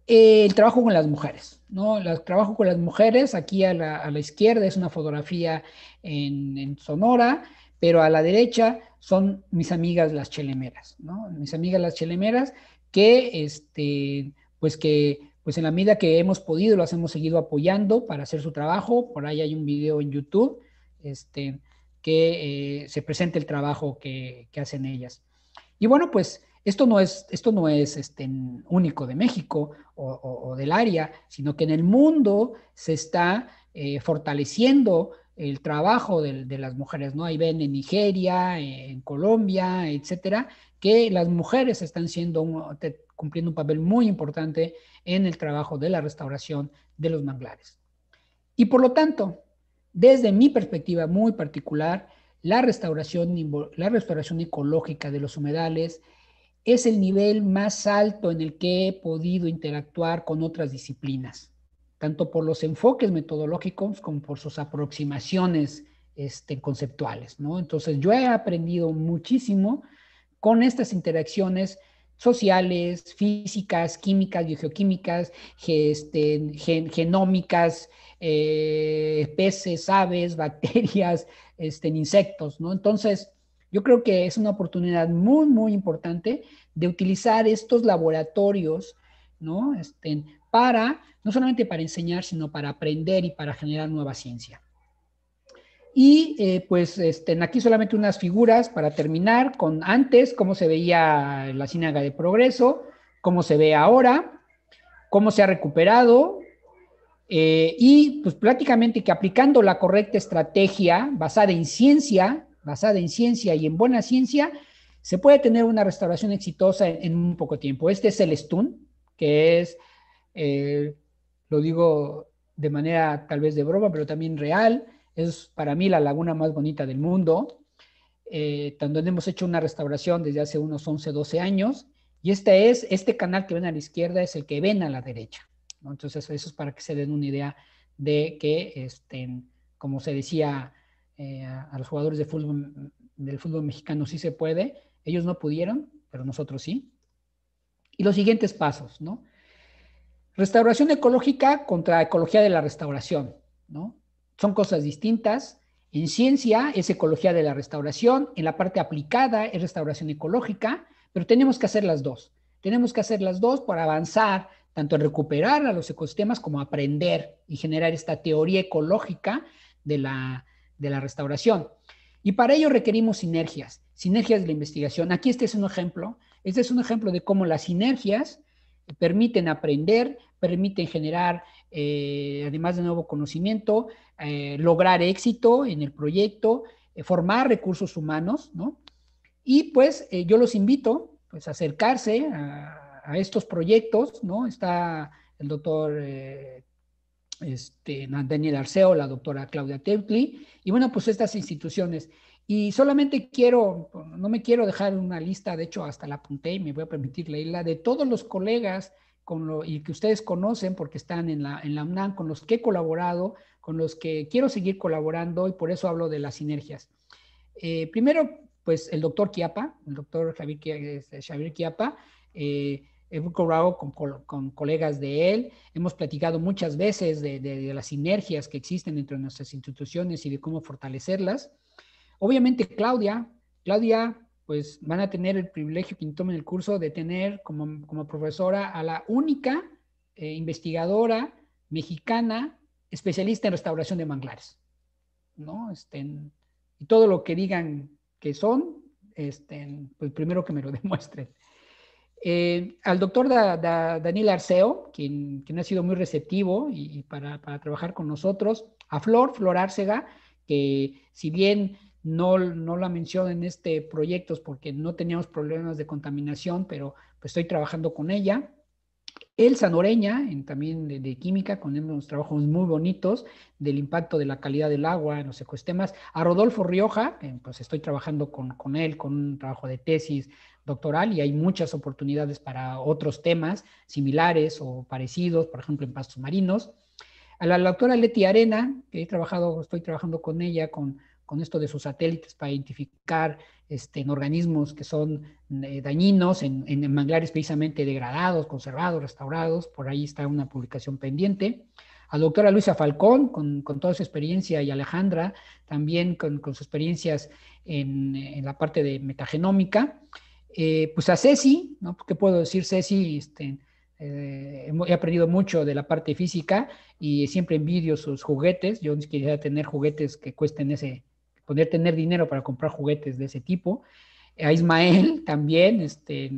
Speaker 2: el trabajo con las mujeres. ¿no? Las, trabajo con las mujeres, aquí a la, izquierda es una fotografía en, en, Sonora, pero a la derecha son mis amigas las chelemeras, ¿no? Mis amigas las chelemeras que, este, pues que, pues en la medida que hemos podido, las hemos seguido apoyando para hacer su trabajo, por ahí hay un video en YouTube, este, que eh, se presenta el trabajo que, que hacen ellas. Y bueno, pues esto no es, esto no es este, único de México o, del área, sino que en el mundo se está eh, fortaleciendo el trabajo de, las mujeres, ¿no? Ahí ven en Nigeria, en Colombia, etcétera, que las mujeres están siendo cumpliendo un papel muy importante en el trabajo de la restauración de los manglares. Y por lo tanto, desde mi perspectiva muy particular, la restauración, la restauración ecológica de los humedales es el nivel más alto en el que he podido interactuar con otras disciplinas, tanto por los enfoques metodológicos como por sus aproximaciones este, conceptuales, Entonces, yo he aprendido muchísimo con estas interacciones sociales, físicas, químicas, biogeoquímicas, este, genómicas, eh, peces, aves, bacterias, este, insectos, ¿no? Entonces, yo creo que es una oportunidad muy, muy importante de utilizar estos laboratorios, ¿no? Este, para, no solamente para enseñar, sino para aprender y para generar nueva ciencia. Y eh, pues este, aquí solamente unas figuras para terminar con antes, cómo se veía la Ciénaga de Progreso, cómo se ve ahora, cómo se ha recuperado, eh, y pues prácticamente que aplicando la correcta estrategia basada en ciencia, basada en ciencia y en buena ciencia, se puede tener una restauración exitosa en, un poco tiempo. Este es el stun, que es, eh, lo digo de manera tal vez de broma, pero también real, es para mí la laguna más bonita del mundo, eh, También donde hemos hecho una restauración desde hace unos 11, 12 años, y este es, este canal que ven a la izquierda es el que ven a la derecha. Entonces, eso es para que se den una idea de que, estén, como se decía eh, a, los jugadores de fútbol, del fútbol mexicano sí se puede. Ellos no pudieron, pero nosotros sí. Y los siguientes pasos, ¿no? Restauración ecológica contra ecología de la restauración, ¿no? Son cosas distintas. En ciencia es ecología de la restauración, en la parte aplicada es restauración ecológica, pero tenemos que hacer las dos. Tenemos que hacer las dos para avanzar tanto en recuperar a los ecosistemas como aprender y generar esta teoría ecológica de la, de la restauración. Y para ello requerimos sinergias, sinergias de la investigación. Aquí este es un ejemplo, este es un ejemplo de cómo las sinergias permiten aprender, permiten generar, eh, además de nuevo conocimiento, eh, lograr éxito en el proyecto, eh, formar recursos humanos, ¿no? Y pues yo los invito pues, a acercarse a estos proyectos, ¿no? Está el doctor este, Daniel Arceo, la doctora Claudia Teutli, y bueno, pues estas instituciones. Y solamente quiero, no me quiero dejar una lista, de hecho hasta la apunté y me voy a permitir leerla, de todos los colegas con lo, y que ustedes conocen porque están en la, en la UNAM, con los que he colaborado, con los que quiero seguir colaborando y por eso hablo de las sinergias. Eh, primero, pues el doctor Quiapa, el doctor Javier, Quiapa, eh, he colaborado con, con, colegas de él, hemos platicado muchas veces de, las sinergias que existen entre nuestras instituciones y de cómo fortalecerlas. Obviamente, Claudia, Claudia, pues van a tener el privilegio que tomen el curso de tener como, profesora a la única eh, investigadora mexicana especialista en restauración de manglares, ¿no? Estén, y todo lo que digan que son, estén, pues primero que me lo demuestren. Eh, al doctor Daniel Arceo, quien, ha sido muy receptivo y, para, trabajar con nosotros, a Flor, Flor Arcega, que si bien no, no la menciono en este proyecto porque no teníamos problemas de contaminación, pero pues estoy trabajando con ella. Elsa Noreña, también de, química, con unos trabajos muy bonitos del impacto de la calidad del agua en los ecosistemas. A Rodolfo Rioja, eh, pues estoy trabajando con, con él, con un trabajo de tesis doctoral y hay muchas oportunidades para otros temas similares o parecidos, por ejemplo, en pastos marinos. A la doctora Leti Arena, que he trabajado, estoy trabajando con ella con, con esto de sus satélites para identificar este, en organismos que son eh, dañinos, en, manglares precisamente degradados, conservados, restaurados, por ahí está una publicación pendiente. A la doctora Luisa Falcón, con, toda su experiencia, y Alejandra, también con, sus experiencias en, en, la parte de metagenómica. Eh, pues a Ceci, ¿no? ¿Qué puedo decir, Ceci? Este, eh, he aprendido mucho de la parte física y siempre envidio sus juguetes. Yo quería tener juguetes que cuesten ese, poder tener dinero para comprar juguetes de ese tipo. A Ismael también, este,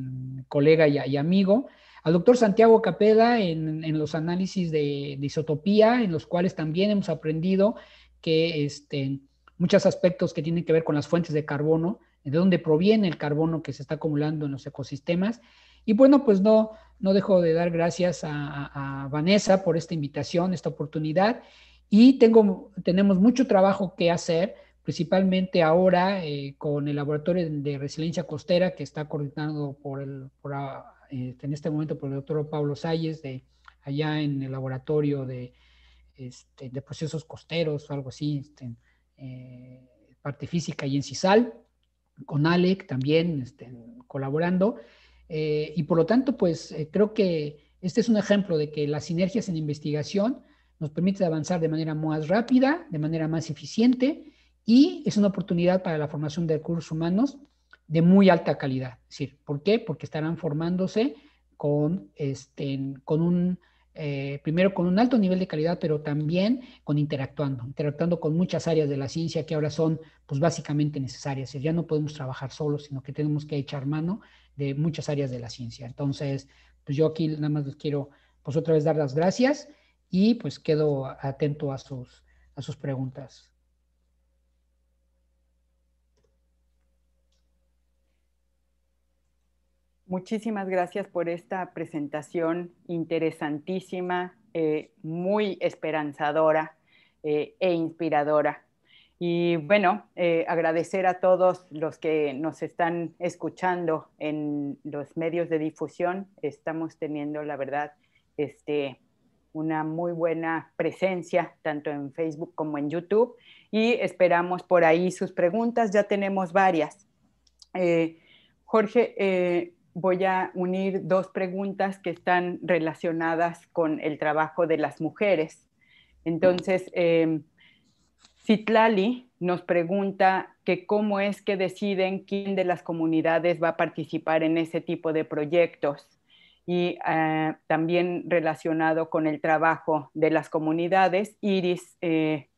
Speaker 2: colega y, amigo. Al doctor Santiago Capeda en, los análisis de, isotopía, en los cuales también hemos aprendido que este, muchos aspectos que tienen que ver con las fuentes de carbono de dónde proviene el carbono que se está acumulando en los ecosistemas. Y bueno, pues no, no dejo de dar gracias a, Vanessa por esta invitación, esta oportunidad. Y tengo, tenemos mucho trabajo que hacer, principalmente ahora eh, con el laboratorio de resiliencia costera que está coordinado por el, ah, este, en este momento por el doctor Pablo Salles de allá en el laboratorio de, este, de procesos costeros o algo así, este, eh, parte física y en CISAL con Alec también este, colaborando. Eh, y por lo tanto, pues eh, creo que este es un ejemplo de que las sinergias en investigación nos permite avanzar de manera más rápida, de manera más eficiente y es una oportunidad para la formación de recursos humanos de muy alta calidad. Es decir, ¿por qué? Porque estarán formándose con, este, con un eh, primero con un alto nivel de calidad, pero también con interactuando, interactuando con muchas áreas de la ciencia que ahora son pues básicamente necesarias. Ya no podemos trabajar solos, sino que tenemos que echar mano de muchas áreas de la ciencia. Entonces, pues yo aquí nada más les quiero pues otra vez dar las gracias y pues quedo atento a sus, a sus preguntas.
Speaker 1: Muchísimas gracias por esta presentación interesantísima, eh, muy esperanzadora eh, e inspiradora. Y bueno, eh, agradecer a todos los que nos están escuchando en los medios de difusión. Estamos teniendo, la verdad, este, una muy buena presencia tanto en Facebook como en YouTube y esperamos por ahí sus preguntas. Ya tenemos varias. Jorge, voy a unir dos preguntas que están relacionadas con el trabajo de las mujeres. Entonces, em, Citlali nos pregunta que cómo es que deciden quién de las comunidades va a participar en ese tipo de proyectos y ah, también relacionado con el trabajo de las comunidades. Iris eh,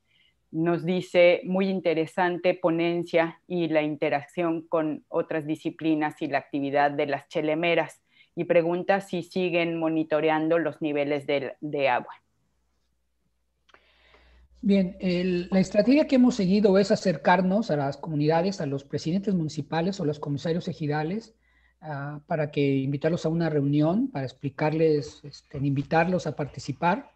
Speaker 1: nos dice muy interesante ponencia y la interacción con otras disciplinas y la actividad de las chelemeras y pregunta si siguen monitoreando los niveles de, agua.
Speaker 2: Bien, la estrategia que hemos seguido es acercarnos a las comunidades, a los presidentes municipales o los comisarios ejidales, ah, para que invitarlos a una reunión, para explicarles, este, invitarlos a participar,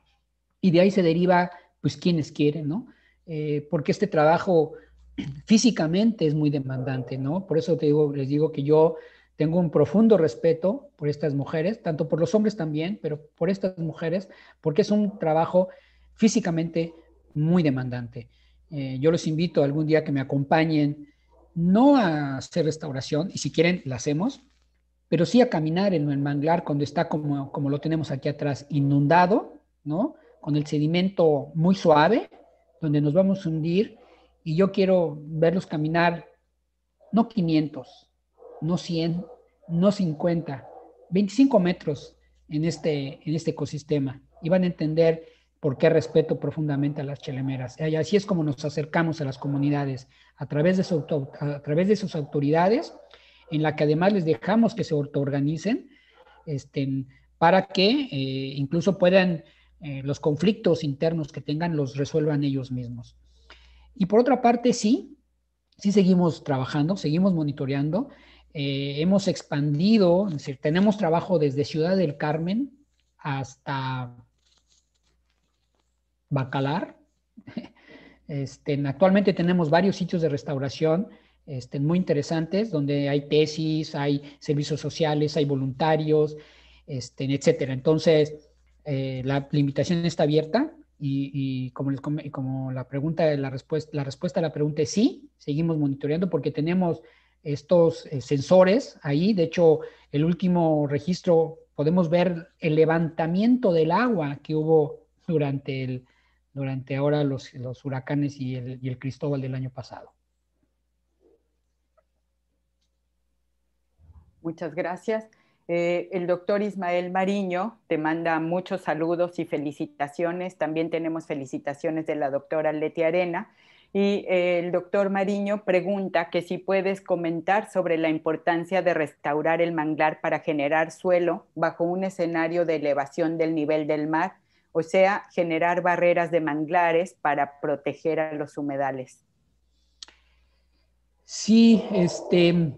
Speaker 2: y de ahí se deriva, pues, quienes quieren, ¿no? Eh, porque este trabajo físicamente es muy demandante, ¿no? Por eso te digo, les digo que yo tengo un profundo respeto por estas mujeres, tanto por los hombres también, pero por estas mujeres, porque es un trabajo físicamente muy demandante. Eh, yo los invito algún día que me acompañen, no a hacer restauración, y si quieren, la hacemos, pero sí a caminar en el manglar cuando está como, como lo tenemos aquí atrás, inundado, ¿no? Con el sedimento muy suave, donde nos vamos a hundir y yo quiero verlos caminar no 500, no 100, no 50, 25 metros en este, en este ecosistema y van a entender por qué respeto profundamente a las chelemeras. Y así es como nos acercamos a las comunidades, a través de, a través de sus autoridades, en la que además les dejamos que se autoorganicen este, para que eh, incluso puedan eh, los conflictos internos que tengan los resuelvan ellos mismos. Y por otra parte, sí, sí seguimos trabajando, seguimos monitoreando. Eh, hemos expandido, es decir, tenemos trabajo desde Ciudad del Carmen hasta Bacalar. Este, actualmente tenemos varios sitios de restauración este, muy interesantes, donde hay tesis, hay servicios sociales, hay voluntarios, este, etcétera. Entonces, eh, la, limitación invitación está abierta y, como, les, como la, pregunta, la, respuesta, la respuesta a la pregunta es sí, seguimos monitoreando porque tenemos estos eh, sensores ahí. De hecho, el último registro podemos ver el levantamiento del agua que hubo durante, ahora los, huracanes y el, y el Cristóbal del año pasado.
Speaker 1: Muchas gracias. Eh, el doctor Ismael Mariño te manda muchos saludos y felicitaciones. También tenemos felicitaciones de la doctora Leti Arena. Y eh, el doctor Mariño pregunta que si puedes comentar sobre la importancia de restaurar el manglar para generar suelo bajo un escenario de elevación del nivel del mar, o sea, generar barreras de manglares para proteger a los humedales.
Speaker 2: Sí, este,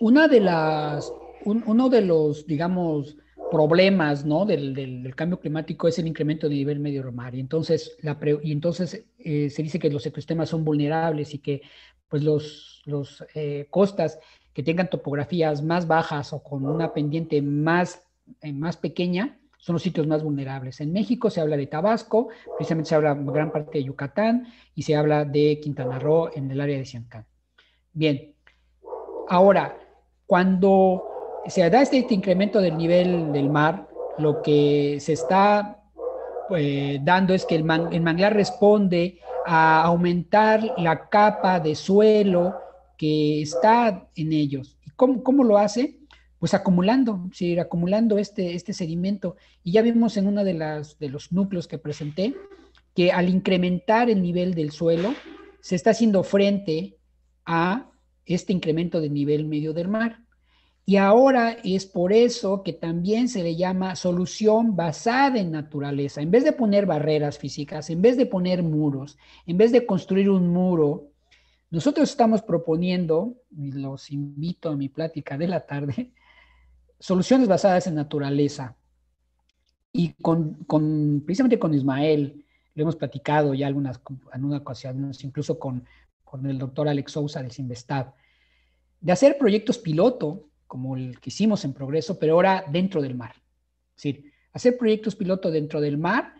Speaker 2: una de las uno de los, digamos, problemas Del, cambio climático es el incremento del nivel medio mar. Y entonces, la y entonces eh, se dice que los ecosistemas son vulnerables y que pues los, los eh, costas que tengan topografías más bajas o con una pendiente más, eh, más pequeña son los sitios más vulnerables. En México se habla de Tabasco, precisamente se habla gran parte de Yucatán y se habla de Quintana Roo en el área de Ciancán. Bien, ahora, cuando se da este incremento del nivel del mar, lo que se está eh, dando es que el, manglar responde a aumentar la capa de suelo que está en ellos. ¿Y cómo, lo hace? Pues acumulando, sí, acumulando este, este sedimento. Y ya vimos en uno de, las, de los núcleos que presenté que al incrementar el nivel del suelo, se está haciendo frente a este incremento del nivel medio del mar. Y ahora es por eso que también se le llama solución basada en naturaleza. En vez de poner barreras físicas, en vez de poner muros, en vez de construir un muro, nosotros estamos proponiendo, y los invito a mi plática de la tarde, soluciones basadas en naturaleza. Y con, precisamente con Ismael, lo hemos platicado ya algunas, en una ocasión, incluso con, el doctor Alex Sousa del Sinvestad, de hacer proyectos piloto como el que hicimos en Progreso, pero ahora dentro del mar. Es decir, hacer proyectos piloto dentro del mar,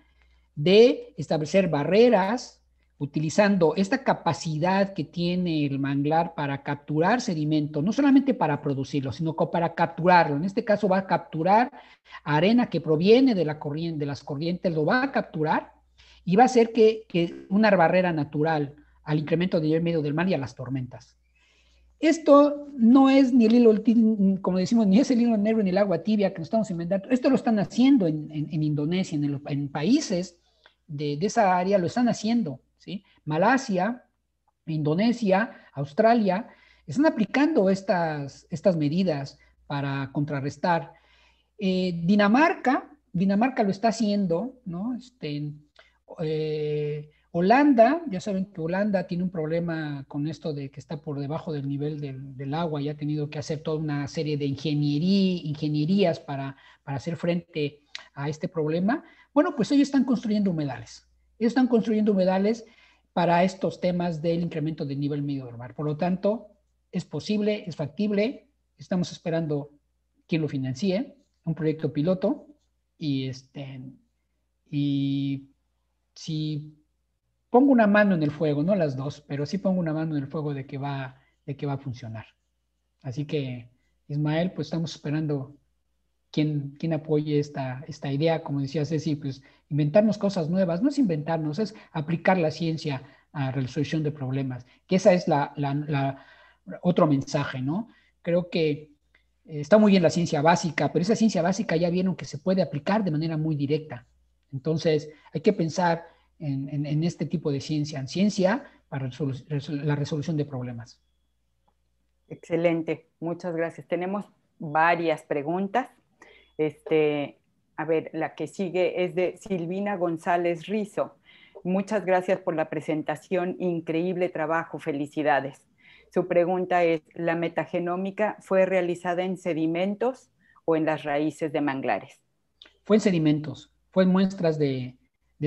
Speaker 2: de establecer barreras utilizando esta capacidad que tiene el manglar para capturar sedimento, no solamente para producirlo, sino para capturarlo. En este caso va a capturar arena que proviene de, la corriente, de las corrientes, lo va a capturar y va a ser que, una barrera natural al incremento del nivel medio del mar y a las tormentas. Esto no es ni el hilo, como decimos, ni es el hilo negro ni el agua tibia que nos estamos inventando. Esto lo están haciendo en, Indonesia, en, países de, esa área, lo están haciendo. ¿sí? Malasia, Indonesia, Australia, están aplicando estas, estas medidas para contrarrestar. Eh, Dinamarca, Dinamarca lo está haciendo, ¿no? Este, eh, Holanda, ya saben que Holanda tiene un problema con esto de que está por debajo del nivel del, agua y ha tenido que hacer toda una serie de ingeniería, ingenierías para, para, hacer frente a este problema. Bueno, pues ellos están construyendo humedales. Ellos están construyendo humedales para estos temas del incremento del nivel medio del mar. Por lo tanto, es posible, es factible. Estamos esperando que lo financie, un proyecto piloto. Y, este, y si pongo una mano en el fuego, no las dos, pero sí pongo una mano en el fuego de que va, de que va a funcionar. Así que, Ismael, pues estamos esperando quien, apoye esta, esta idea. Como decía Ceci, pues inventarnos cosas nuevas, no es inventarnos, es aplicar la ciencia a resolución de problemas, que esa es otro mensaje, ¿no? Creo que eh, está muy bien la ciencia básica, pero esa ciencia básica ya vieron que se puede aplicar de manera muy directa. Entonces, hay que pensar en, este tipo de ciencia, en ciencia para la resolución de problemas.
Speaker 1: Excelente, muchas gracias. Tenemos varias preguntas. Este, a ver, la que sigue es de Silvina González Rizo. Muchas gracias por la presentación, increíble trabajo, felicidades. Su pregunta es, ¿la metagenómica fue realizada en sedimentos o en las raíces de manglares?
Speaker 2: Fue en sedimentos, fue en muestras de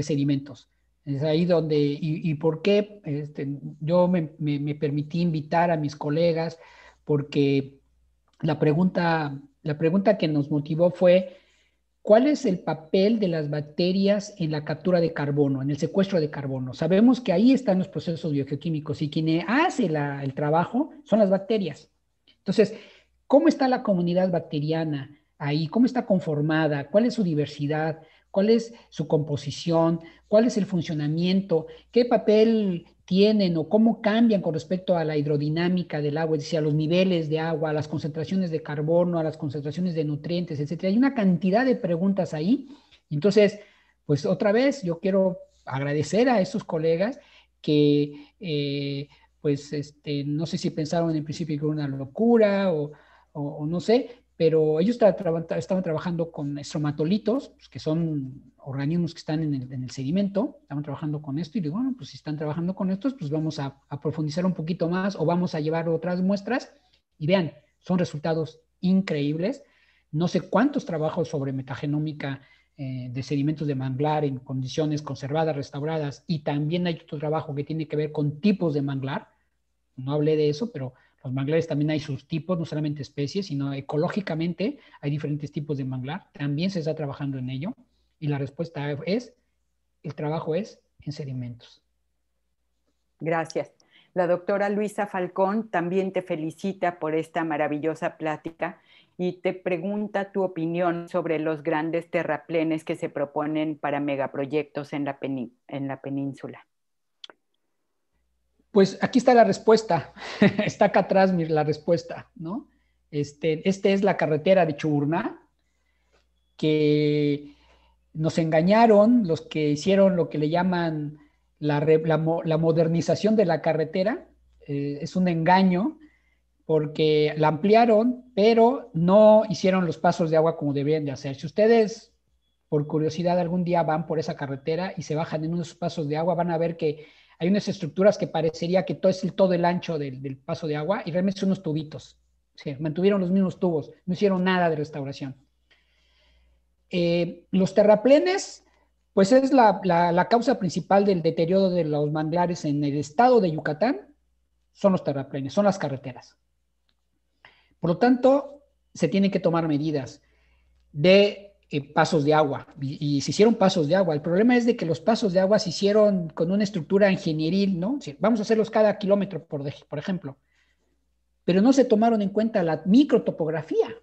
Speaker 2: sedimentos. Es ahí donde, y, por qué este, yo me, permití invitar a mis colegas, porque la pregunta, la pregunta que nos motivó fue, ¿cuál es el papel de las bacterias en la captura de carbono, en el secuestro de carbono? Sabemos que ahí están los procesos biogeoquímicos y quien hace el trabajo son las bacterias. Entonces, ¿cómo está la comunidad bacteriana ahí? ¿Cómo está conformada? ¿Cuál es su diversidad? cuál es su composición, cuál es el funcionamiento, qué papel tienen o cómo cambian con respecto a la hidrodinámica del agua, es decir, a los niveles de agua, a las concentraciones de carbono, a las concentraciones de nutrientes, etcétera. Hay una cantidad de preguntas ahí. Entonces, pues otra vez yo quiero agradecer a esos colegas que, eh, pues, este, no sé si pensaron en principio que era una locura o no sé, pero ellos estaban, trabajando con estromatolitos, pues, que son organismos que están en el, sedimento, estaban trabajando con esto y digo, bueno, pues si están trabajando con estos, pues vamos a, profundizar un poquito más o vamos a llevar otras muestras y vean, son resultados increíbles. No sé cuántos trabajos sobre metagenómica eh, de sedimentos de manglar en condiciones conservadas, restauradas, y también hay otro trabajo que tiene que ver con tipos de manglar. No hablé de eso, pero los manglares también hay sus tipos, no solamente especies, sino ecológicamente hay diferentes tipos de manglar. También se está trabajando en ello. Y la respuesta es, el trabajo es en sedimentos.
Speaker 1: Gracias. La doctora Luisa Falcón también te felicita por esta maravillosa plática y te pregunta tu opinión sobre los grandes terraplenes que se proponen para megaproyectos en la, en la península.
Speaker 2: Pues aquí está la respuesta, está acá atrás la respuesta, ¿no? Este, esta es la carretera de Chuburná, que nos engañaron los que hicieron lo que le llaman la, modernización de la carretera, eh, es un engaño porque la ampliaron, pero no hicieron los pasos de agua como debían de hacer. Si ustedes, por curiosidad, algún día van por esa carretera y se bajan en unos pasos de agua, van a ver que hay unas estructuras que parecería que todo es el, todo el ancho del, paso de agua y realmente son unos tubitos. mantuvieron los mismos tubos, no hicieron nada de restauración. Eh, los terraplenes, pues es la, la, causa principal del deterioro de los manglares en el estado de Yucatán, son los terraplenes, son las carreteras. Por lo tanto, se tienen que tomar medidas de eh, pasos de agua y, se hicieron pasos de agua. El problema es de que los pasos de agua se hicieron con una estructura ingenieril, ¿no? Vamos a hacerlos cada kilómetro, por, ejemplo. Pero no se tomaron en cuenta la microtopografía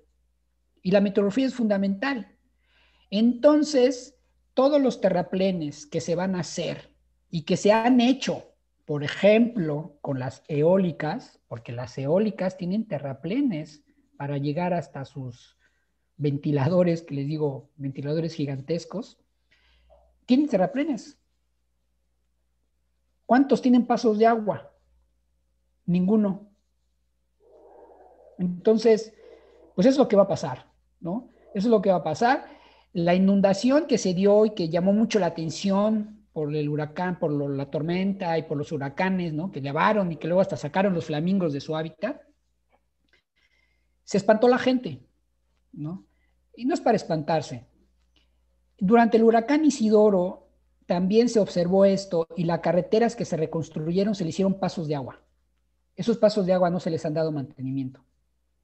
Speaker 2: y la meteorología es fundamental. Entonces, todos los terraplenes que se van a hacer y que se han hecho, por ejemplo, con las eólicas, porque las eólicas tienen terraplenes para llegar hasta sus, ventiladores, que les digo, ventiladores gigantescos, tienen terraplenes. ¿Cuántos tienen pasos de agua? Ninguno. Entonces, pues eso es lo que va a pasar, ¿no? Eso es lo que va a pasar. La inundación que se dio y que llamó mucho la atención por el huracán, por la tormenta y por los huracanes, ¿no? Que llevaron y que luego hasta sacaron los flamingos de su hábitat. Se espantó la gente, ¿no? y no es para espantarse. Durante el huracán Isidoro también se observó esto y las carreteras que se reconstruyeron se le hicieron pasos de agua. Esos pasos de agua no se les han dado mantenimiento.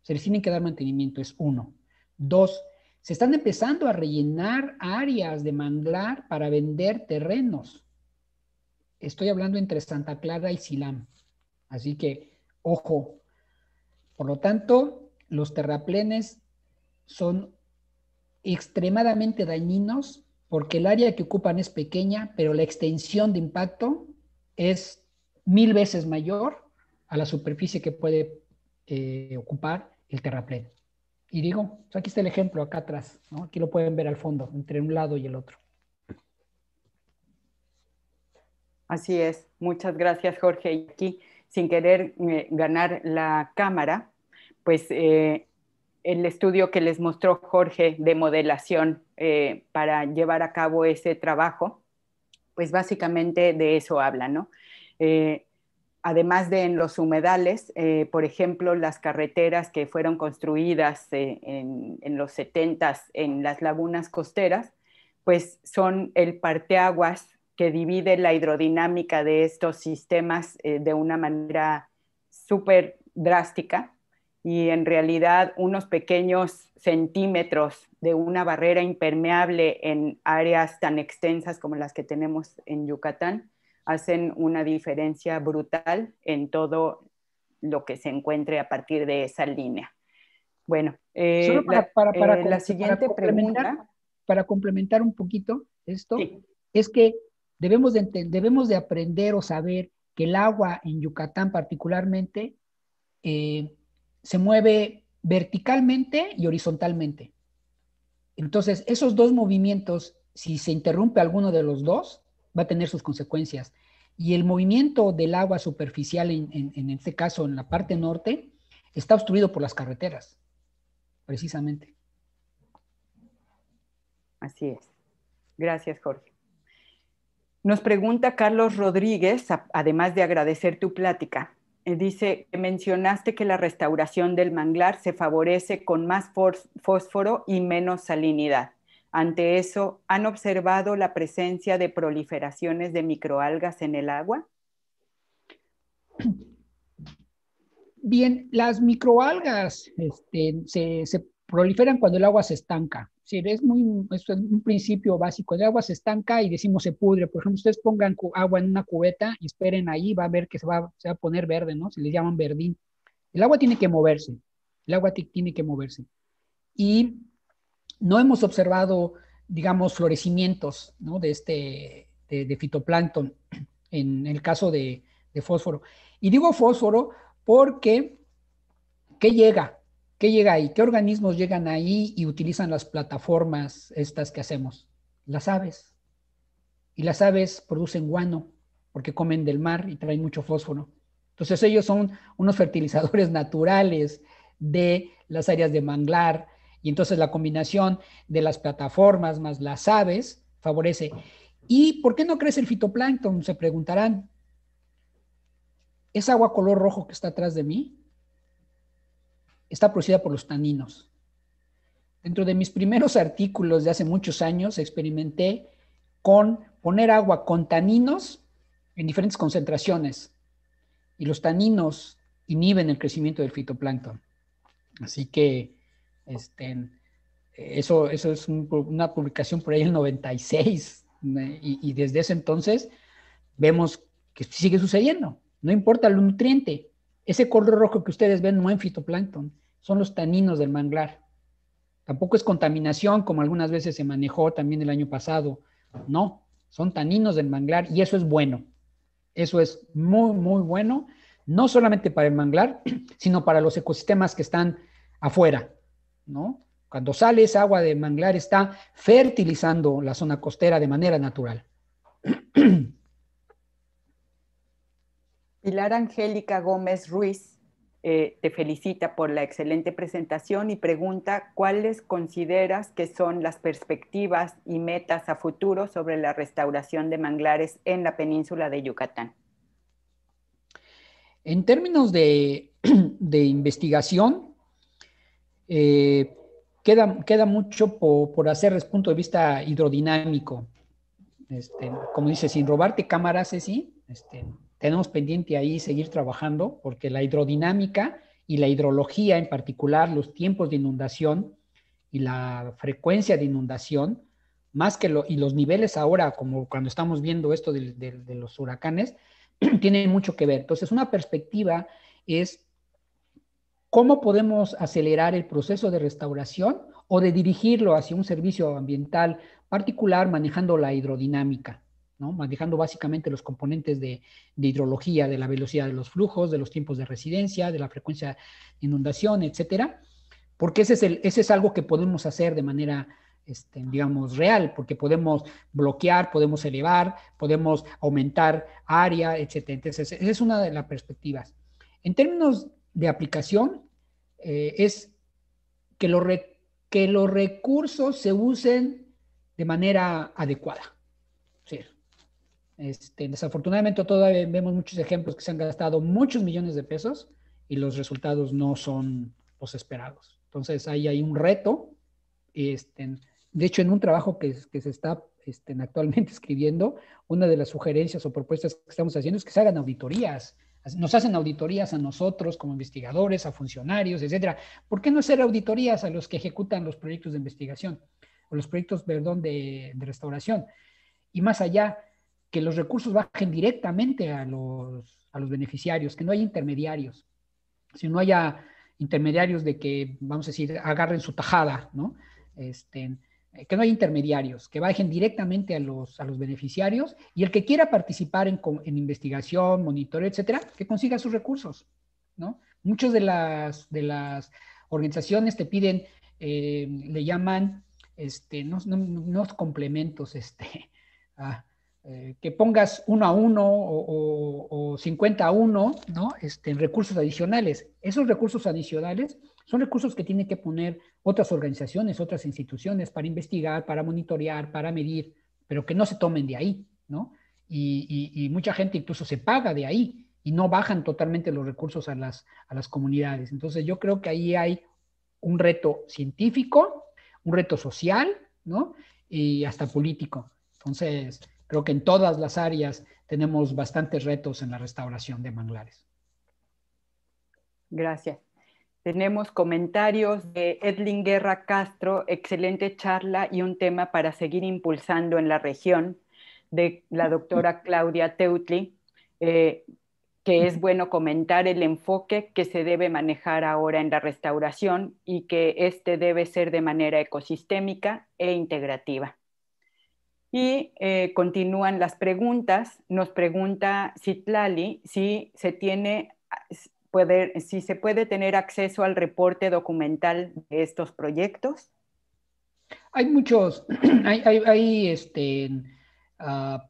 Speaker 2: Se les tienen que dar mantenimiento, es uno. Dos, se están empezando a rellenar áreas de manglar para vender terrenos. Estoy hablando entre Santa Clara y Silam. Así que, ojo. Por lo tanto, los terraplenes son extremadamente dañinos porque el área que ocupan es pequeña, pero la extensión de impacto es mil veces mayor a la superficie que puede eh, ocupar el terraplén. Y digo, pues, aquí está el ejemplo acá
Speaker 1: atrás, aquí lo pueden
Speaker 2: ver al fondo, entre un lado y el otro.
Speaker 1: Así es, muchas gracias Jorge. Y aquí, sin querer eh, ganar la cámara, pues eh, el estudio que les mostró Jorge de modelación eh, para llevar a cabo ese trabajo, pues básicamente de eso habla, ¿no? Eh, además de en los humedales, eh, por ejemplo, las carreteras que fueron construidas en, en, los 70 en las lagunas costeras, pues son el parteaguas que divide la hidrodinámica de estos sistemas de una manera súper drástica y en realidad unos pequeños centímetros de una barrera impermeable en áreas tan extensas como las que tenemos en Yucatán hacen una diferencia brutal en todo lo que se encuentre a partir de esa línea. Bueno, eh, para, eh, la siguiente pregunta.
Speaker 2: Para complementar un poquito esto, es que debemos de, debemos de aprender o saber que el agua en Yucatán particularmente eh, se mueve verticalmente y horizontalmente. Entonces, esos dos movimientos, si se interrumpe alguno de los dos, va a tener sus consecuencias. Y el movimiento del agua superficial, en, este caso en la parte norte, está obstruido por las carreteras, precisamente.
Speaker 1: Así es. Gracias, Jorge. Nos pregunta Carlos Rodríguez, además de agradecer tu plática, eh, dice, mencionaste que la restauración del manglar se favorece con más fósforo y menos salinidad. Ante eso, ¿han observado la presencia de proliferaciones de microalgas en el agua?
Speaker 2: Bien, las microalgas este, se, se, proliferan cuando el agua se estanca. Es, muy, un principio básico. El agua se estanca y decimos se pudre. Por ejemplo, ustedes pongan agua en una cubeta y esperen ahí, va a ver que se va, a poner verde, ¿no? Se les llaman verdín. El agua tiene que moverse. El agua tiene que moverse. Y no hemos observado, digamos, florecimientos de, este, de, fitoplancton en el caso de, de fósforo. Y digo fósforo porque, ¿qué llega? ¿Qué llega ahí? ¿Qué organismos llegan ahí y utilizan las plataformas estas que hacemos? Las aves. Y las aves producen guano porque comen del mar y traen mucho fósforo. Entonces ellos son unos fertilizadores naturales de las áreas de manglar y entonces la combinación de las plataformas más las aves favorece. ¿Y por qué no crece el fitoplancton? Se preguntarán. ¿Es agua color rojo que está atrás de mí? está producida por los taninos. Dentro de mis primeros artículos de hace muchos años experimenté con poner agua con taninos en diferentes concentraciones y los taninos inhiben el crecimiento del fitoplancton. Así que este, eso, eso es una publicación por ahí en 96 y, y desde ese entonces vemos que sigue sucediendo. No importa el nutriente, ese color rojo que ustedes ven no es fitoplancton, son los taninos del manglar. Tampoco es contaminación como algunas veces se manejó también el año pasado. No, son taninos del manglar y eso es bueno. Eso es muy, muy bueno, no solamente para el manglar, sino para los ecosistemas que están afuera, ¿no? Cuando sale esa agua de manglar está fertilizando la zona costera de manera natural.
Speaker 1: Pilar Angélica Gómez Ruiz eh, te felicita por la excelente presentación y pregunta cuáles consideras que son las perspectivas y metas a futuro sobre la restauración de manglares en la península de Yucatán.
Speaker 2: En términos de, investigación, eh, queda, queda, mucho por, hacer desde el punto de vista hidrodinámico. Este, como dice, sin robarte cámaras, ¿sí? Este, tenemos pendiente ahí seguir trabajando porque la hidrodinámica y la hidrología en particular, los tiempos de inundación y la frecuencia de inundación, más que lo, y los niveles ahora, como cuando estamos viendo esto de, de los huracanes, tienen mucho que ver. Entonces, una perspectiva es cómo podemos acelerar el proceso de restauración o de dirigirlo hacia un servicio ambiental particular manejando la hidrodinámica manejando básicamente los componentes de, hidrología, de la velocidad de los flujos, de los tiempos de residencia, de la frecuencia de inundación, etcétera, porque ese es, el, ese es algo que podemos hacer de manera, este, digamos, real, porque podemos bloquear, podemos elevar, podemos aumentar área, etcétera. Entonces, esa es una de las perspectivas. En términos de aplicación, eh, es que, que los recursos se usen de manera adecuada. Sí, este, desafortunadamente todavía vemos muchos ejemplos que se han gastado muchos millones de pesos y los resultados no son los esperados. Entonces ahí hay un reto. Este, de hecho, en un trabajo que, que se está este, actualmente escribiendo, una de las sugerencias o propuestas que estamos haciendo es que se hagan auditorías. Nos hacen auditorías a nosotros como investigadores, a funcionarios, etcétera. ¿Por qué no hacer auditorías a los que ejecutan los proyectos de investigación o los proyectos, perdón, de, de restauración? Y más allá, que los recursos bajen directamente a los, a los beneficiarios, que no haya intermediarios, si no haya intermediarios de que, vamos a decir, agarren su tajada, ¿no? Este, eh, que no haya intermediarios, que bajen directamente a los, a los beneficiarios y el que quiera participar en, investigación, monitoreo, etcétera, que consiga sus recursos, ¿no? Muchas de las, de las organizaciones te piden, eh, le llaman, este, no, no, complementos, este, eh, que pongas uno a uno o, o, 50 a uno, ¿no? Este, en recursos adicionales. Esos recursos adicionales son recursos que tienen que poner otras organizaciones, otras instituciones para investigar, para monitorear, para medir, pero que no se tomen de ahí, ¿no? Y, y mucha gente incluso se paga de ahí y no bajan totalmente los recursos a las, a las comunidades. Entonces yo creo que ahí hay un reto científico, un reto social, ¿no? Y hasta político. Entonces, Creo que en todas las áreas tenemos bastantes retos en la restauración de manglares.
Speaker 1: Gracias. Tenemos comentarios de Edlin Guerra Castro, excelente charla y un tema para seguir impulsando en la región, de la doctora Claudia Teutli, eh, que es bueno comentar el enfoque que se debe manejar ahora en la restauración y que este debe ser de manera ecosistémica e integrativa. Y eh, continúan las preguntas. Nos pregunta Citlali si se tiene si se puede tener acceso al reporte documental de estos proyectos.
Speaker 2: Hay muchos, hay, hay, este, ah,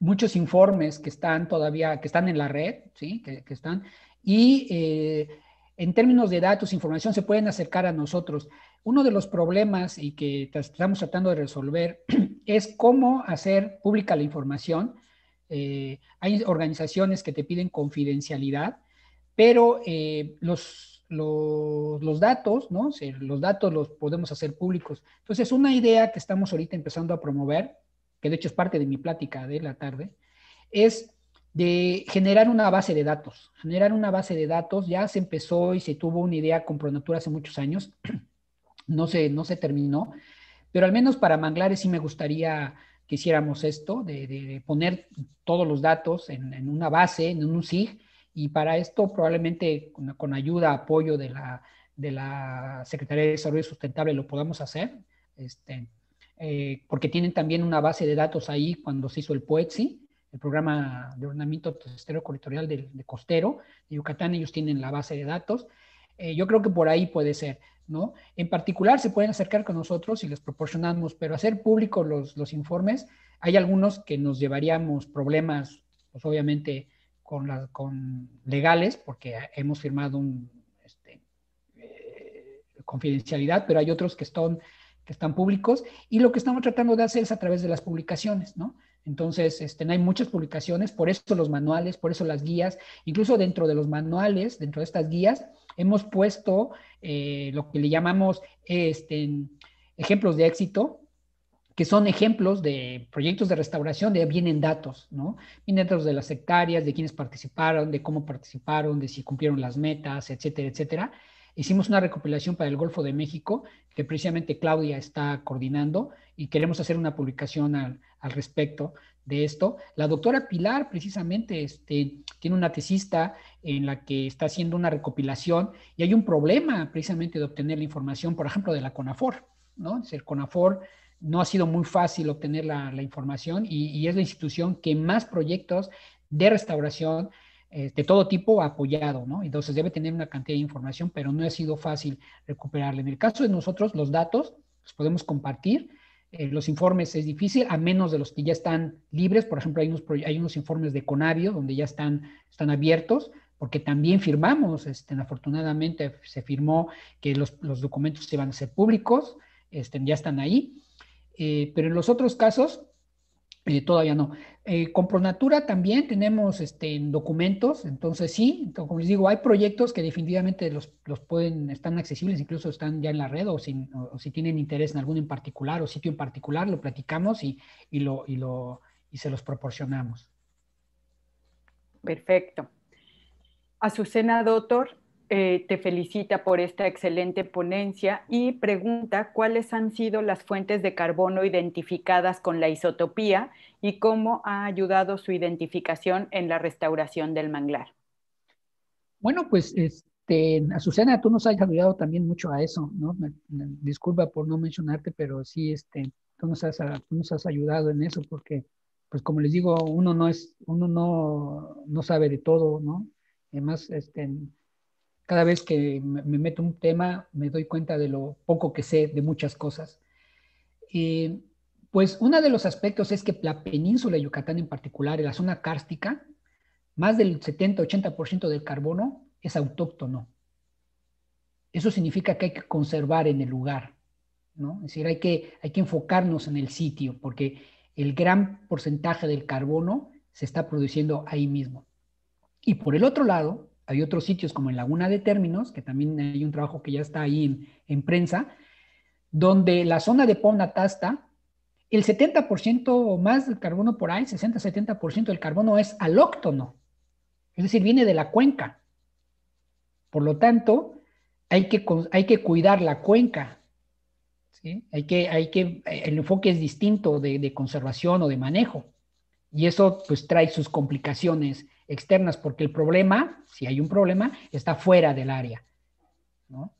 Speaker 2: muchos informes que están todavía, que están en la red, sí, que, están y eh, en términos de datos, información, se pueden acercar a nosotros. Uno de los problemas y que estamos tratando de resolver es cómo hacer pública la información. Eh, hay organizaciones que te piden confidencialidad, pero eh, los, los, datos, ¿no? los datos los podemos hacer públicos. Entonces, una idea que estamos ahorita empezando a promover, que de hecho es parte de mi plática de la tarde, es de generar una base de datos. Generar una base de datos, ya se empezó y se tuvo una idea con Pronatura hace muchos años. no se, no se terminó, pero al menos para Manglares sí me gustaría que hiciéramos esto, de, poner todos los datos en, una base, en un SIG, y para esto probablemente con, ayuda, apoyo de la, de la Secretaría de Desarrollo Sustentable lo podamos hacer, este, eh, porque tienen también una base de datos ahí cuando se hizo el POETSI, el programa de ordenamiento costero de, Costero de Yucatán, ellos tienen la base de datos. Eh, yo creo que por ahí puede ser. En particular se pueden acercar con nosotros y les proporcionamos, pero hacer públicos los, informes, hay algunos que nos llevaríamos problemas, pues obviamente con, legales, porque hemos firmado un este, eh, confidencialidad, pero hay otros que están, que están públicos y lo que estamos tratando de hacer es a través de las publicaciones, ¿no? Entonces, este, hay muchas publicaciones, por eso los manuales, por eso las guías, incluso dentro de los manuales, dentro de estas guías, hemos puesto eh, lo que le llamamos este, ejemplos de éxito, que son ejemplos de proyectos de restauración, de vienen datos, ¿no? Vienen datos de las hectáreas, de quienes participaron, de cómo participaron, de si cumplieron las metas, etcétera, etcétera hicimos una recopilación para el Golfo de México que precisamente Claudia está coordinando y queremos hacer una publicación al, respecto de esto. La doctora Pilar precisamente este, tiene una tesista en la que está haciendo una recopilación y hay un problema precisamente de obtener la información, por ejemplo, de la CONAFOR, ¿no? Es el CONAFOR no ha sido muy fácil obtener la, información y es la institución que más proyectos de restauración de todo tipo apoyado, ¿no? Entonces debe tener una cantidad de información, pero no ha sido fácil recuperarla. En el caso de nosotros, los datos los podemos compartir. Eh, los informes es difícil, a menos de los que ya están libres. Por ejemplo, hay unos, hay unos informes de Conavio donde ya están, están abiertos, porque también firmamos, este, afortunadamente se firmó que los, documentos se van a ser públicos, este, ya están ahí. Eh, pero en los otros casos, eh, todavía no. Eh, con Pronatura también tenemos este, documentos, entonces sí, como les digo, hay proyectos que definitivamente los, pueden, están accesibles, incluso están ya en la red o si, tienen interés en alguno en particular o sitio en particular, lo platicamos y, lo, lo, y se los proporcionamos.
Speaker 1: Perfecto. Azucena Doctor eh, te felicita por esta excelente ponencia y pregunta cuáles han sido las fuentes de carbono identificadas con la isotopía y cómo ha ayudado su identificación en la restauración del manglar.
Speaker 2: Bueno, pues este, Azucena, tú nos has ayudado también mucho a eso, ¿no? disculpa por no mencionarte, pero sí, este, tú nos has, ayudado en eso porque, pues como les digo, uno no es, uno no, no sabe de todo, ¿no? Además, este, cada vez que me meto un tema me doy cuenta de lo poco que sé de muchas cosas. Eh, pues uno de los aspectos es que la península de Yucatán en particular, en la zona kárstica, más del 70-80% del carbono es autóctono. Eso significa que hay que conservar en el lugar, ¿no? Es decir, hay que, hay que enfocarnos en el sitio porque el gran porcentaje del carbono se está produciendo ahí mismo. Y por el otro lado, hay otros sitios como en Laguna de Términos, que también hay un trabajo que ya está ahí en, prensa, donde la zona de Ponatasta, el 70% o más del carbono por ahí, 60-70% del carbono es alóctono, es decir, viene de la cuenca. Por lo tanto, hay que, hay que cuidar la cuenca. Hay que, hay que, el enfoque es distinto de, conservación o de manejo. Y eso pues trae sus complicaciones externas, porque el problema, si hay un problema, está fuera del área. ¿no?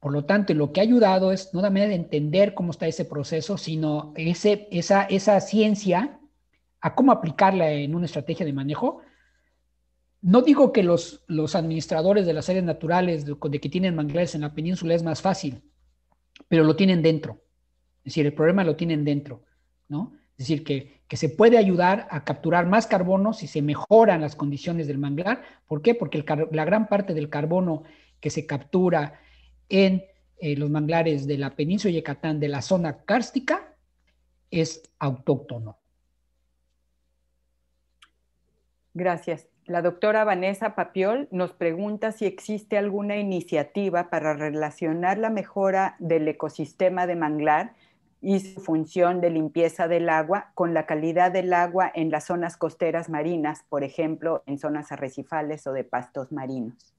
Speaker 2: Por lo tanto, lo que ha ayudado es no de entender cómo está ese proceso, sino ese, esa, esa ciencia a cómo aplicarla en una estrategia de manejo. No digo que los, los administradores de las áreas naturales, de, que tienen manglares en la península, es más fácil, pero lo tienen dentro. Es decir, el problema lo tienen dentro, ¿no? Es decir, que que se puede ayudar a capturar más carbono si se mejoran las condiciones del manglar. ¿Por qué? Porque la gran parte del carbono que se captura en eh, los manglares de la península de Yucatán, de la zona kárstica, es autóctono.
Speaker 1: Gracias. La doctora Vanessa Papiol nos pregunta si existe alguna iniciativa para relacionar la mejora del ecosistema de manglar y su función de limpieza del agua con la calidad del agua en las zonas costeras marinas, por ejemplo, en zonas arrecifales o de pastos marinos.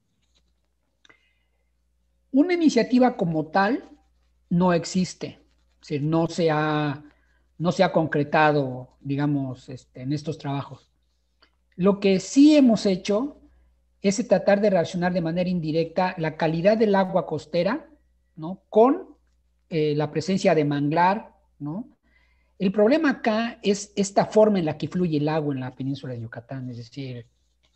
Speaker 2: Una iniciativa como tal no existe, no se ha, no se ha concretado, digamos, este, en estos trabajos. Lo que sí hemos hecho es tratar de relacionar de manera indirecta la calidad del agua costera ¿no? con eh, la presencia de manglar, ¿no? El problema acá es esta forma en la que fluye el agua en la península de Yucatán, es decir,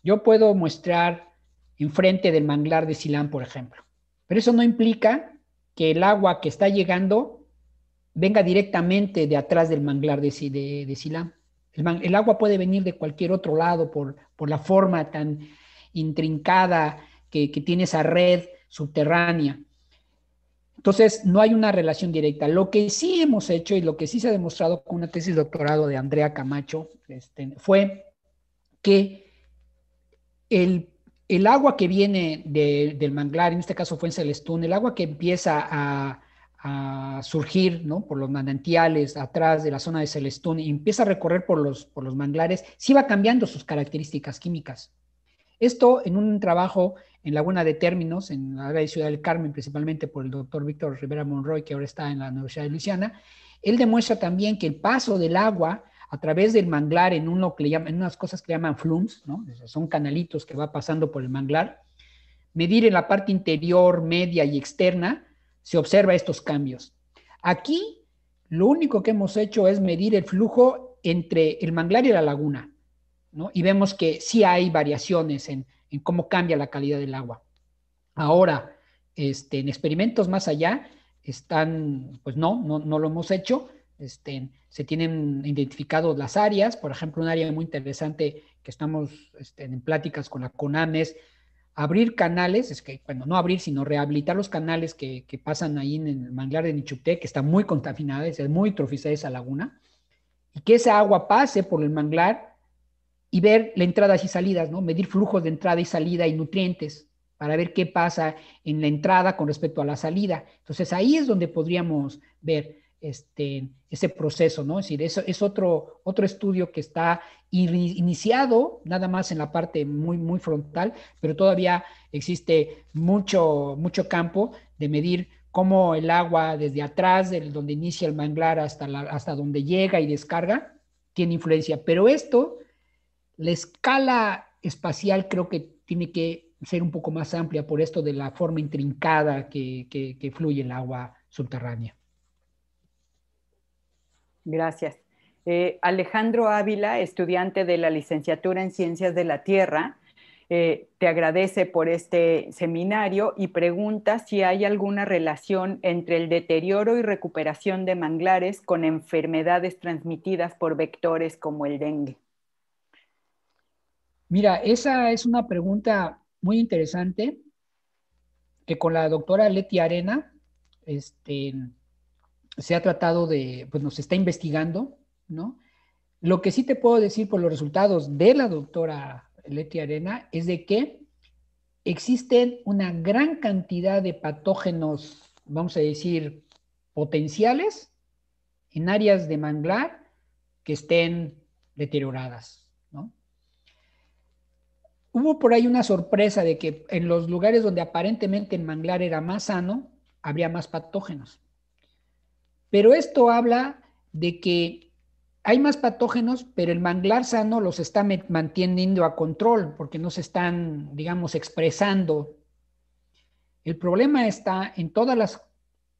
Speaker 2: yo puedo mostrar enfrente del manglar de Silán, por ejemplo, pero eso no implica que el agua que está llegando venga directamente de atrás del manglar de, de, Silán. El, agua puede venir de cualquier otro lado por, la forma tan intrincada que tiene esa red subterránea. Entonces, no hay una relación directa. Lo que sí hemos hecho y lo que sí se ha demostrado con una tesis doctorado de Andrea Camacho este, fue que el, agua que viene del manglar, en este caso fue en Celestún, el agua que empieza a, surgir ¿no? por los manantiales atrás de la zona de Celestún y empieza a recorrer por los, por los manglares, sí va cambiando sus características químicas. Esto en un trabajo en Laguna de Términos, en la Ciudad del Carmen, principalmente por el doctor Víctor Rivera Monroy, que ahora está en la Universidad de Luisiana, él demuestra también que el paso del agua a través del manglar en, unas cosas que llaman flums, son canalitos que va pasando por el manglar, medir en la parte interior, media y externa, se observa estos cambios. Aquí lo único que hemos hecho es medir el flujo entre el manglar y la laguna. Y vemos que sí hay variaciones en, cómo cambia la calidad del agua. Ahora, este, en experimentos más allá, están, pues no, no, lo hemos hecho. Este, se tienen identificados las áreas, por ejemplo, un área muy interesante que estamos este, en pláticas con la CONAM es abrir canales, es que, bueno, no abrir, sino rehabilitar los canales que, pasan ahí en el manglar de Nichupté, que está muy contaminada, es muy trofizada esa laguna, y que esa agua pase por el manglar y ver las entradas y salidas, ¿no? Medir flujos de entrada y salida y nutrientes para ver qué pasa en la entrada con respecto a la salida. Entonces ahí es donde podríamos ver este, ese proceso, ¿no? Es decir, eso es otro, otro estudio que está iniciado nada más en la parte muy, muy frontal, pero todavía existe mucho, mucho campo de medir cómo el agua desde atrás, del, donde inicia el manglar hasta, la, hasta donde llega y descarga, tiene influencia. Pero esto la escala espacial creo que tiene que ser un poco más amplia por esto de la forma intrincada que, fluye el agua subterránea.
Speaker 1: Gracias. Eh, Alejandro Ávila, estudiante de la licenciatura en Ciencias de la Tierra, eh, te agradece por este seminario y pregunta si hay alguna relación entre el deterioro y recuperación de manglares con enfermedades transmitidas por vectores como el dengue.
Speaker 2: Mira, esa es una pregunta muy interesante que con la doctora Leti Arena este, se ha tratado de, pues nos está investigando, ¿no? Lo que sí te puedo decir por los resultados de la doctora Leti Arena es de que existen una gran cantidad de patógenos, vamos a decir, potenciales en áreas de manglar que estén deterioradas, hubo por ahí una sorpresa de que en los lugares donde aparentemente el manglar era más sano, habría más patógenos. Pero esto habla de que hay más patógenos, pero el manglar sano los está manteniendo a control porque no se están, digamos, expresando. El problema está en todas las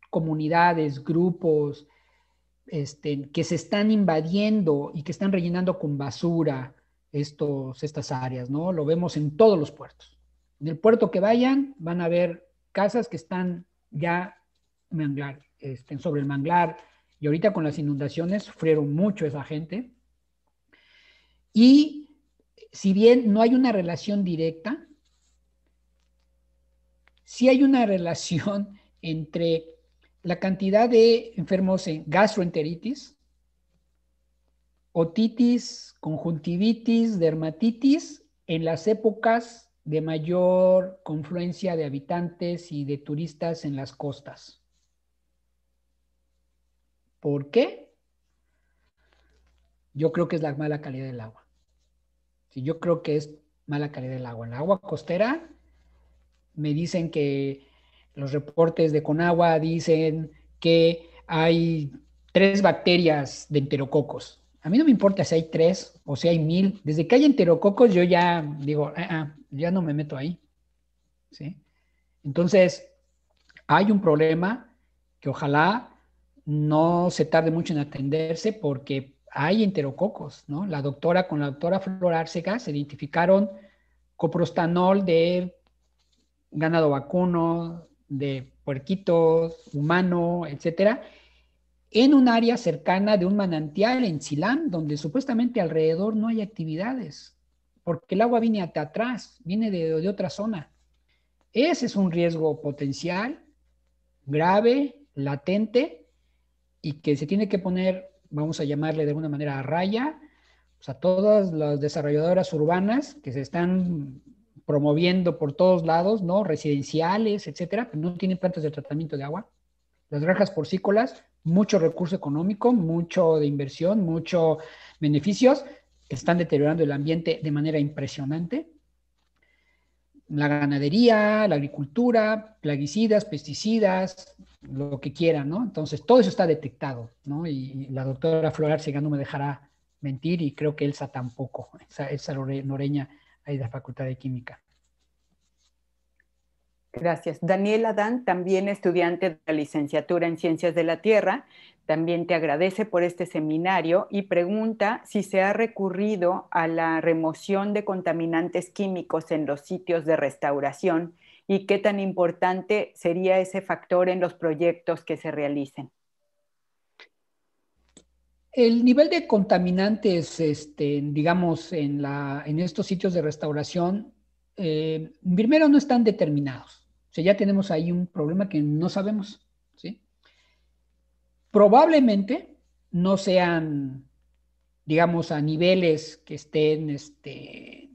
Speaker 2: comunidades, grupos este, que se están invadiendo y que están rellenando con basura, estos, estas áreas, ¿no? Lo vemos en todos los puertos. En el puerto que vayan van a ver casas que están ya manglar, este, sobre el manglar y ahorita con las inundaciones sufrieron mucho esa gente. Y si bien no hay una relación directa, sí hay una relación entre la cantidad de enfermos en gastroenteritis otitis, conjuntivitis, dermatitis en las épocas de mayor confluencia de habitantes y de turistas en las costas. ¿Por qué? Yo creo que es la mala calidad del agua. yo creo que es mala calidad del agua. En la agua costera me dicen que los reportes de Conagua dicen que hay tres bacterias de enterococos. A mí no me importa si hay tres o si hay mil. Desde que hay enterococos, yo ya digo, ah, ah, ya no me meto ahí. ¿Sí? Entonces, hay un problema que ojalá no se tarde mucho en atenderse porque hay enterococos, ¿no? La doctora con la doctora Flor Arcega se identificaron coprostanol de ganado vacuno, de puerquitos, humano, etcétera, en un área cercana de un manantial en Silán, donde supuestamente alrededor no hay actividades, porque el agua viene hasta atrás, viene de, otra zona. Ese es un riesgo potencial, grave, latente, y que se tiene que poner, vamos a llamarle de alguna manera, a raya, pues, a todas las desarrolladoras urbanas que se están promoviendo por todos lados, ¿no? Residenciales, etcétera, que no tienen plantas de tratamiento de agua. Las granjas porcícolas mucho recurso económico, mucho de inversión, muchos beneficios, están deteriorando el ambiente de manera impresionante. La ganadería, la agricultura, plaguicidas, pesticidas, lo que quieran, ¿no? Entonces, todo eso está detectado, ¿no? Y la doctora Flor Arcega no me dejará mentir y creo que Elsa tampoco, Elsa, Elsa Noreña ahí de la Facultad de Química.
Speaker 1: Gracias. Daniel Adán, también estudiante de la licenciatura en Ciencias de la Tierra, también te agradece por este seminario y pregunta si se ha recurrido a la remoción de contaminantes químicos en los sitios de restauración y qué tan importante sería ese factor en los proyectos que se realicen.
Speaker 2: El nivel de contaminantes, este, digamos, en, en estos sitios de restauración, eh, primero no están determinados. O sea, ya tenemos ahí un problema que no sabemos, ¿sí? Probablemente no sean, digamos, a niveles que estén este,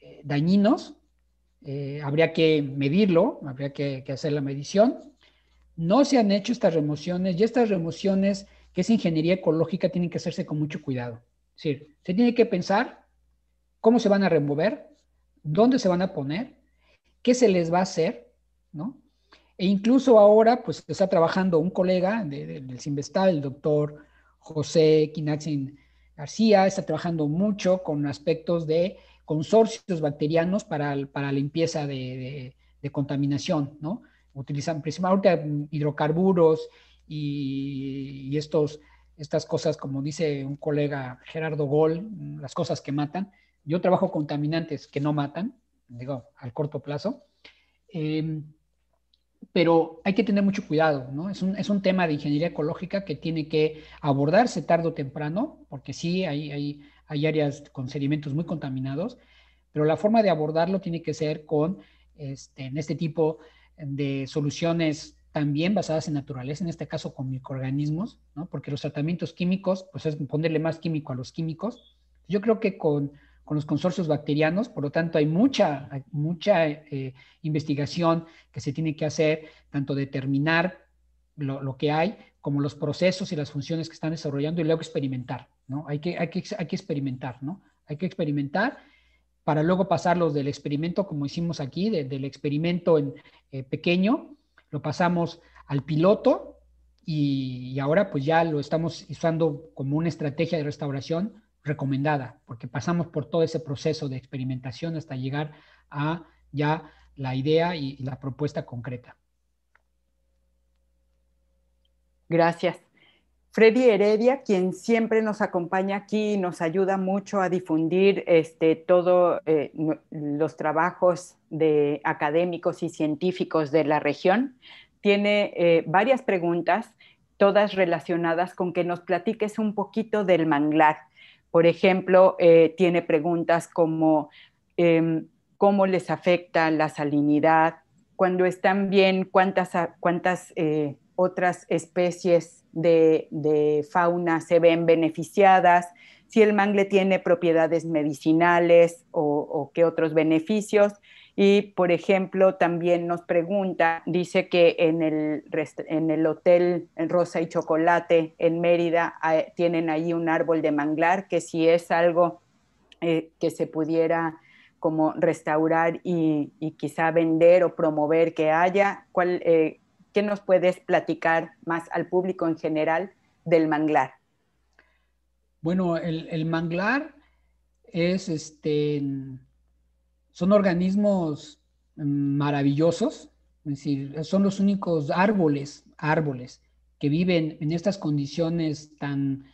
Speaker 2: eh, dañinos, eh, habría que medirlo, habría que, que, hacer la medición. No se han hecho estas remociones y estas remociones, que es ingeniería ecológica, tienen que hacerse con mucho cuidado. Es decir, se tiene que pensar cómo se van a remover, dónde se van a poner, qué se les va a hacer e incluso ahora, pues está trabajando un colega del Simvestal, el doctor José Quinaxin García, está trabajando mucho con aspectos de consorcios bacterianos para, para limpieza de, contaminación, ¿no? Utilizan principalmente hidrocarburos y, estos, estas cosas, como dice un colega Gerardo Gol, las cosas que matan. Yo trabajo contaminantes que no matan, digo, al corto plazo. Em, pero hay que tener mucho cuidado, ¿no? Es un, tema de ingeniería ecológica que tiene que abordarse tarde o temprano, porque sí hay, hay, hay áreas con sedimentos muy contaminados, pero la forma de abordarlo tiene que ser con este, en este tipo de soluciones también basadas en naturaleza, en este caso con microorganismos, ¿no? porque los tratamientos químicos, pues es ponerle más químico a los químicos. Yo creo que con con los consorcios bacterianos, por lo tanto hay mucha, mucha eh, investigación que se tiene que hacer, tanto determinar lo, que hay, como los procesos y las funciones que están desarrollando y luego experimentar, ¿no? Hay que, hay que, experimentar, ¿no? Hay que experimentar para luego pasarlos del experimento, como hicimos aquí, del experimento en, eh, pequeño, lo pasamos al piloto y, y ahora pues ya lo estamos usando como una estrategia de restauración recomendada, porque pasamos por todo ese proceso de experimentación hasta llegar a ya la idea y, la
Speaker 1: propuesta concreta. Gracias. Freddy Heredia, quien siempre nos acompaña aquí y nos ayuda mucho a difundir este, todos eh, los trabajos de académicos y científicos de la región, tiene eh, varias preguntas, todas relacionadas con que nos platiques un poquito del manglar por ejemplo, eh, tiene preguntas como em, cómo les afecta la salinidad, cuando están bien, cuántas, eh, otras especies de, fauna se ven beneficiadas, si el mangle tiene propiedades medicinales o qué otros beneficios. Y, por ejemplo, también nos pregunta, dice que en el, en el hotel Rosa y Chocolate en Mérida tienen ahí un árbol de manglar, que si es algo eh, que se pudiera como restaurar y, quizá vender o promover que haya, ¿cuál, eh, ¿qué nos puedes platicar más al público en general del manglar?
Speaker 2: Bueno, el, el manglar es este son organismos mm, maravillosos, es decir, son los únicos árboles, árboles que viven en estas condiciones tan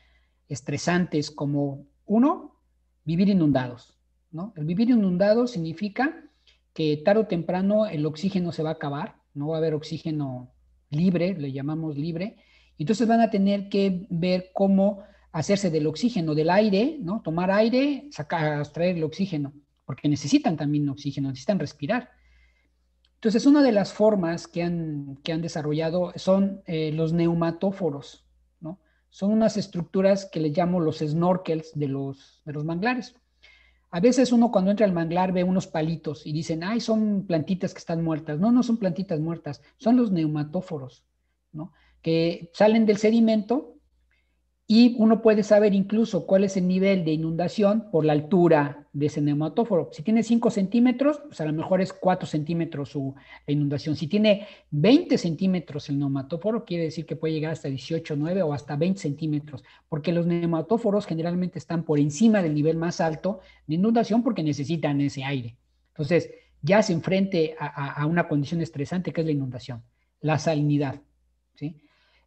Speaker 2: estresantes como uno, vivir inundados, ¿no? El vivir inundado significa que tarde o temprano el oxígeno se va a acabar, no va a haber oxígeno libre, le llamamos libre, entonces van a tener que ver cómo hacerse del oxígeno, del aire, ¿no? Tomar aire, sacar, extraer el oxígeno porque necesitan también oxígeno, necesitan respirar. Entonces, una de las formas que han, que han desarrollado son eh, los neumatóforos, ¿no? Son unas estructuras que les llamo los snorkels de los, de los manglares. A veces uno cuando entra al manglar ve unos palitos y dicen, ay, son plantitas que están muertas. No, no son plantitas muertas, son los neumatóforos, ¿no? Que salen del sedimento y uno puede saber incluso cuál es el nivel de inundación por la altura de ese neumatóforo. Si tiene 5 centímetros, pues a lo mejor es 4 centímetros su, inundación. Si tiene 20 centímetros el neumatóforo, quiere decir que puede llegar hasta 18, 9 o hasta 20 centímetros, porque los neumatóforos generalmente están por encima del nivel más alto de inundación porque necesitan ese aire. Entonces, ya se enfrenta a, una condición estresante que es la inundación, la salinidad. ¿sí?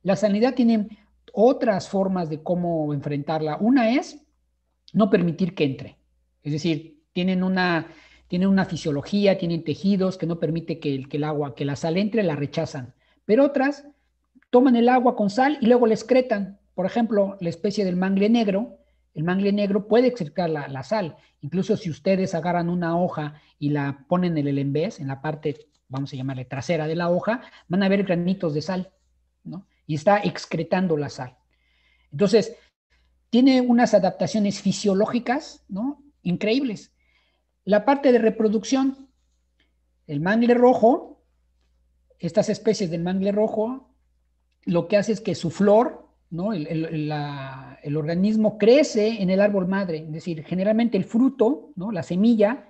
Speaker 2: La salinidad tiene otras formas de cómo enfrentarla. Una es no permitir que entre. Es decir, tienen una, tienen una fisiología, tienen tejidos que no permite que el, que el agua, que la sal entre, la rechazan. Pero otras toman el agua con sal y luego la excretan. Por ejemplo, la especie del mangle negro, el mangle negro puede excretar la, la sal. Incluso si ustedes agarran una hoja y la ponen en el embés, en la parte, vamos a llamarle trasera de la hoja, van a ver granitos de sal y está excretando la sal. Entonces, tiene unas adaptaciones fisiológicas, ¿no? Increíbles. La parte de reproducción, el mangle rojo, estas especies del mangle rojo, lo que hace es que su flor, ¿no? El, organismo crece en el árbol madre, es decir, generalmente el fruto, ¿no? La semilla,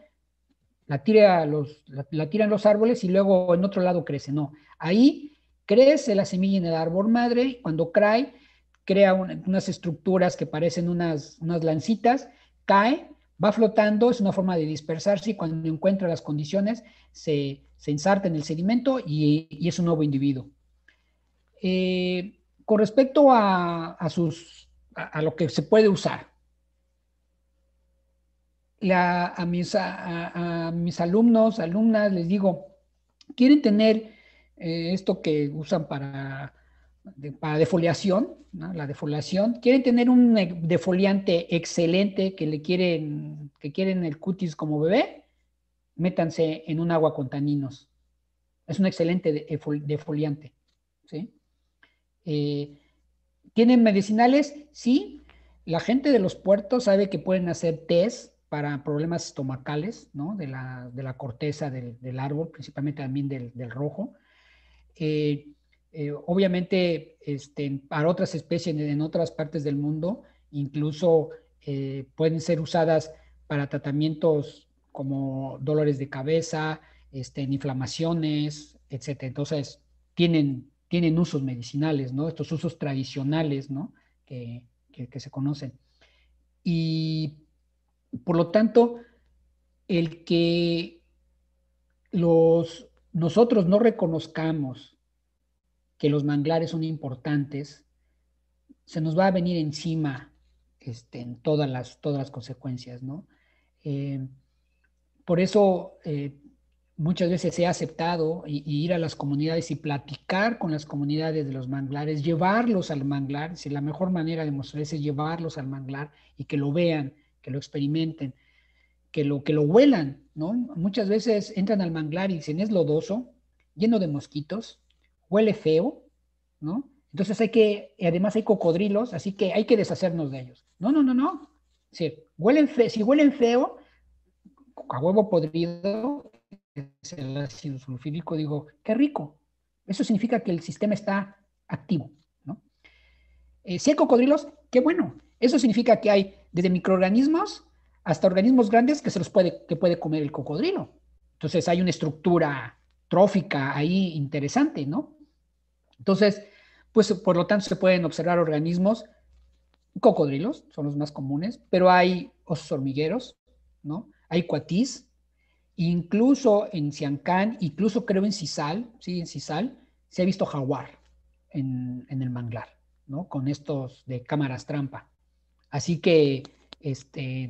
Speaker 2: la, tira los, la tiran los árboles y luego en otro lado crece, no. Ahí crece la semilla en el árbol madre, cuando cae, crea unas estructuras que parecen unas, lancitas, cae, va flotando, es una forma de dispersarse y cuando encuentra las condiciones se, se ensarta en el sedimento y, es un nuevo individuo. Eh, con respecto a, sus, lo que se puede usar, a, a, mis alumnos, alumnas, les digo, quieren tener eh, esto que usan para, para defoliación, la defoliación. Quieren tener un e, defoliante excelente que le quieren, que quieren el cutis como bebé, métanse en un agua con taninos. Es un excelente defoliante. Eh, ¿Tienen medicinales? Sí. La gente de los puertos sabe que pueden hacer test para problemas estomacales, De la, de la corteza del, árbol, principalmente también del rojo. Eh, obviamente, este, para otras especies en otras partes del mundo, incluso eh, pueden ser usadas para tratamientos como dolores de cabeza, este, inflamaciones, etc. Entonces, tienen, tienen usos medicinales, ¿no? Estos usos tradicionales, ¿no? Que, que se conocen. Y por lo tanto, el que los, nosotros no reconozcamos que los manglares son importantes, se nos va a venir encima este, en todas las, todas las consecuencias, ¿no? Eh, por eso eh, muchas veces he aceptado ir a las comunidades y platicar con las comunidades de los manglares, llevarlos al manglar, si la mejor manera de mostrarse es llevarlos al manglar y que lo vean, que lo experimenten, que lo, que lo huelan, ¿no? Muchas veces entran al manglar y dicen, es lodoso, lleno de mosquitos, huele feo, ¿no? Entonces hay que, además hay cocodrilos, así que hay que deshacernos de ellos. No, no, no, no. si huelen feo, a huevo podrido, es el ácido sulfílico, digo, qué rico. Eso significa que el sistema está activo, ¿no? Eh, si hay cocodrilos, qué bueno. Eso significa que hay desde microorganismos hasta organismos grandes que se los puede, que puede comer el cocodrilo. Entonces hay una estructura trófica ahí interesante, ¿no? Entonces, pues por lo tanto se pueden observar organismos, cocodrilos son los más comunes, pero hay osos hormigueros, ¿no? Hay cuatís, incluso en Siancán, incluso creo en Cisal, sí, en Cisal, se ha visto jaguar en, en el manglar, ¿no? Con estos de cámaras trampa. Así que, este,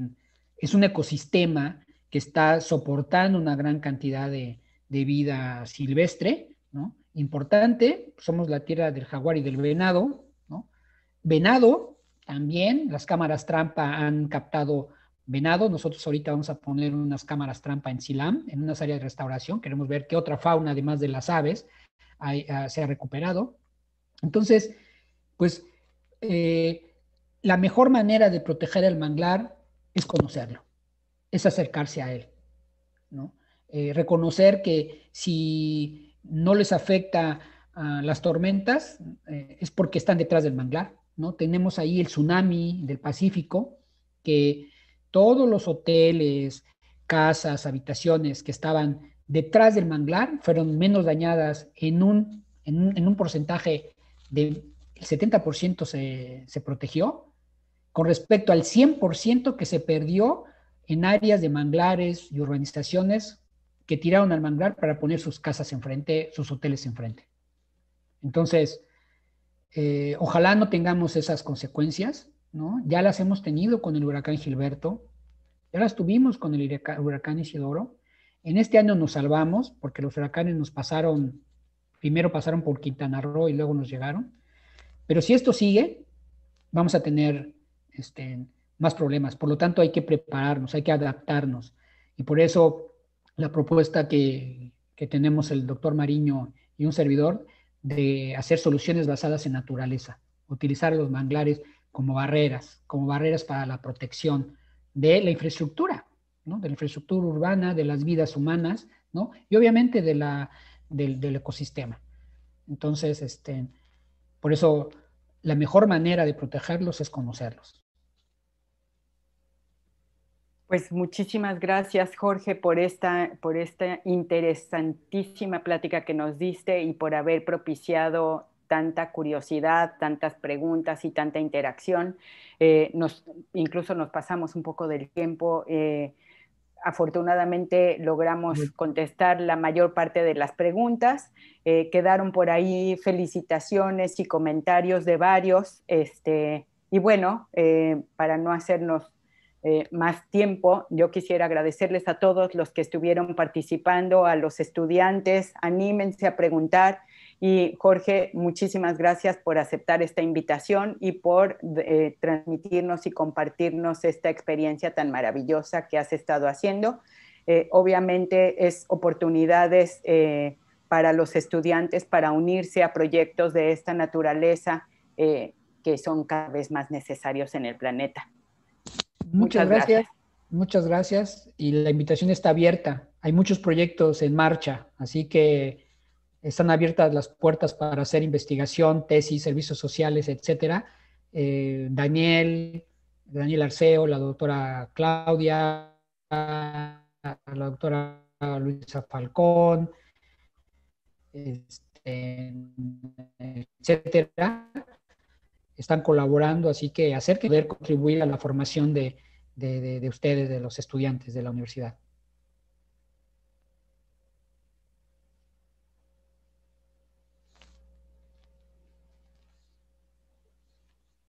Speaker 2: es un ecosistema que está soportando una gran cantidad de, vida silvestre, ¿no? Importante, somos la tierra del jaguar y del venado, ¿no? Venado, también, las cámaras trampa han captado venado, nosotros ahorita vamos a poner unas cámaras trampa en Silam, en unas áreas de restauración, queremos ver qué otra fauna, además de las aves, ah, se ha recuperado. Entonces, pues, eh, la mejor manera de proteger el manglar es conocerlo, es acercarse a él, ¿no? Eh, reconocer que si no les afecta a ah, las tormentas eh, es porque están detrás del manglar, ¿no? Tenemos ahí el tsunami del Pacífico, que todos los hoteles, casas, habitaciones que estaban detrás del manglar fueron menos dañadas en un, en un, porcentaje del 70% se, se protegió con respecto al 100% que se perdió en áreas de manglares y urbanizaciones que tiraron al manglar para poner sus casas enfrente, sus hoteles enfrente. Entonces, eh, ojalá no tengamos esas consecuencias, ¿no? Ya las hemos tenido con el huracán Gilberto, ya las tuvimos con el huracán Isidoro. En este año nos salvamos porque los huracanes nos pasaron, primero pasaron por Quintana Roo y luego nos llegaron. Pero si esto sigue, vamos a tener más problemas. Por lo tanto, hay que prepararnos, hay que adaptarnos. Y por eso la propuesta que, que tenemos el doctor Mariño y un servidor de hacer soluciones basadas en naturaleza, utilizar los manglares como barreras, como barreras para la protección de la infraestructura, ¿no? de la infraestructura urbana, de las vidas humanas, ¿no? y obviamente de la, del, del ecosistema. Entonces, este, por eso la mejor manera de protegerlos es conocerlos.
Speaker 1: Pues muchísimas gracias, Jorge, por esta, por esta interesantísima plática que nos diste y por haber propiciado tanta curiosidad, tantas preguntas y tanta interacción. Eh, nos, incluso nos pasamos un poco del tiempo. Eh, afortunadamente logramos contestar la mayor parte de las preguntas. Eh, quedaron por ahí felicitaciones y comentarios de varios. Este, y bueno, para no hacernos eh, más tiempo. Yo quisiera agradecerles a todos los que estuvieron participando, a los estudiantes, anímense a preguntar. Y Jorge, muchísimas gracias por aceptar esta invitación y por eh, transmitirnos y compartirnos esta experiencia tan maravillosa que has estado haciendo. Eh, obviamente es oportunidades para los estudiantes para unirse a proyectos de esta naturaleza que son cada vez más necesarios en el planeta. Muchas, gracias.
Speaker 2: Muchas gracias. Y la invitación está abierta. Hay muchos proyectos en marcha, así que están abiertas las puertas para hacer investigación, tesis, servicios sociales, etcétera. Eh, Daniel, Daniel Arceo, la doctora Claudia, la doctora Luisa Falcón, este, etcétera están colaborando, así que hacer que poder contribuir a la formación de, de ustedes, de los estudiantes de la universidad.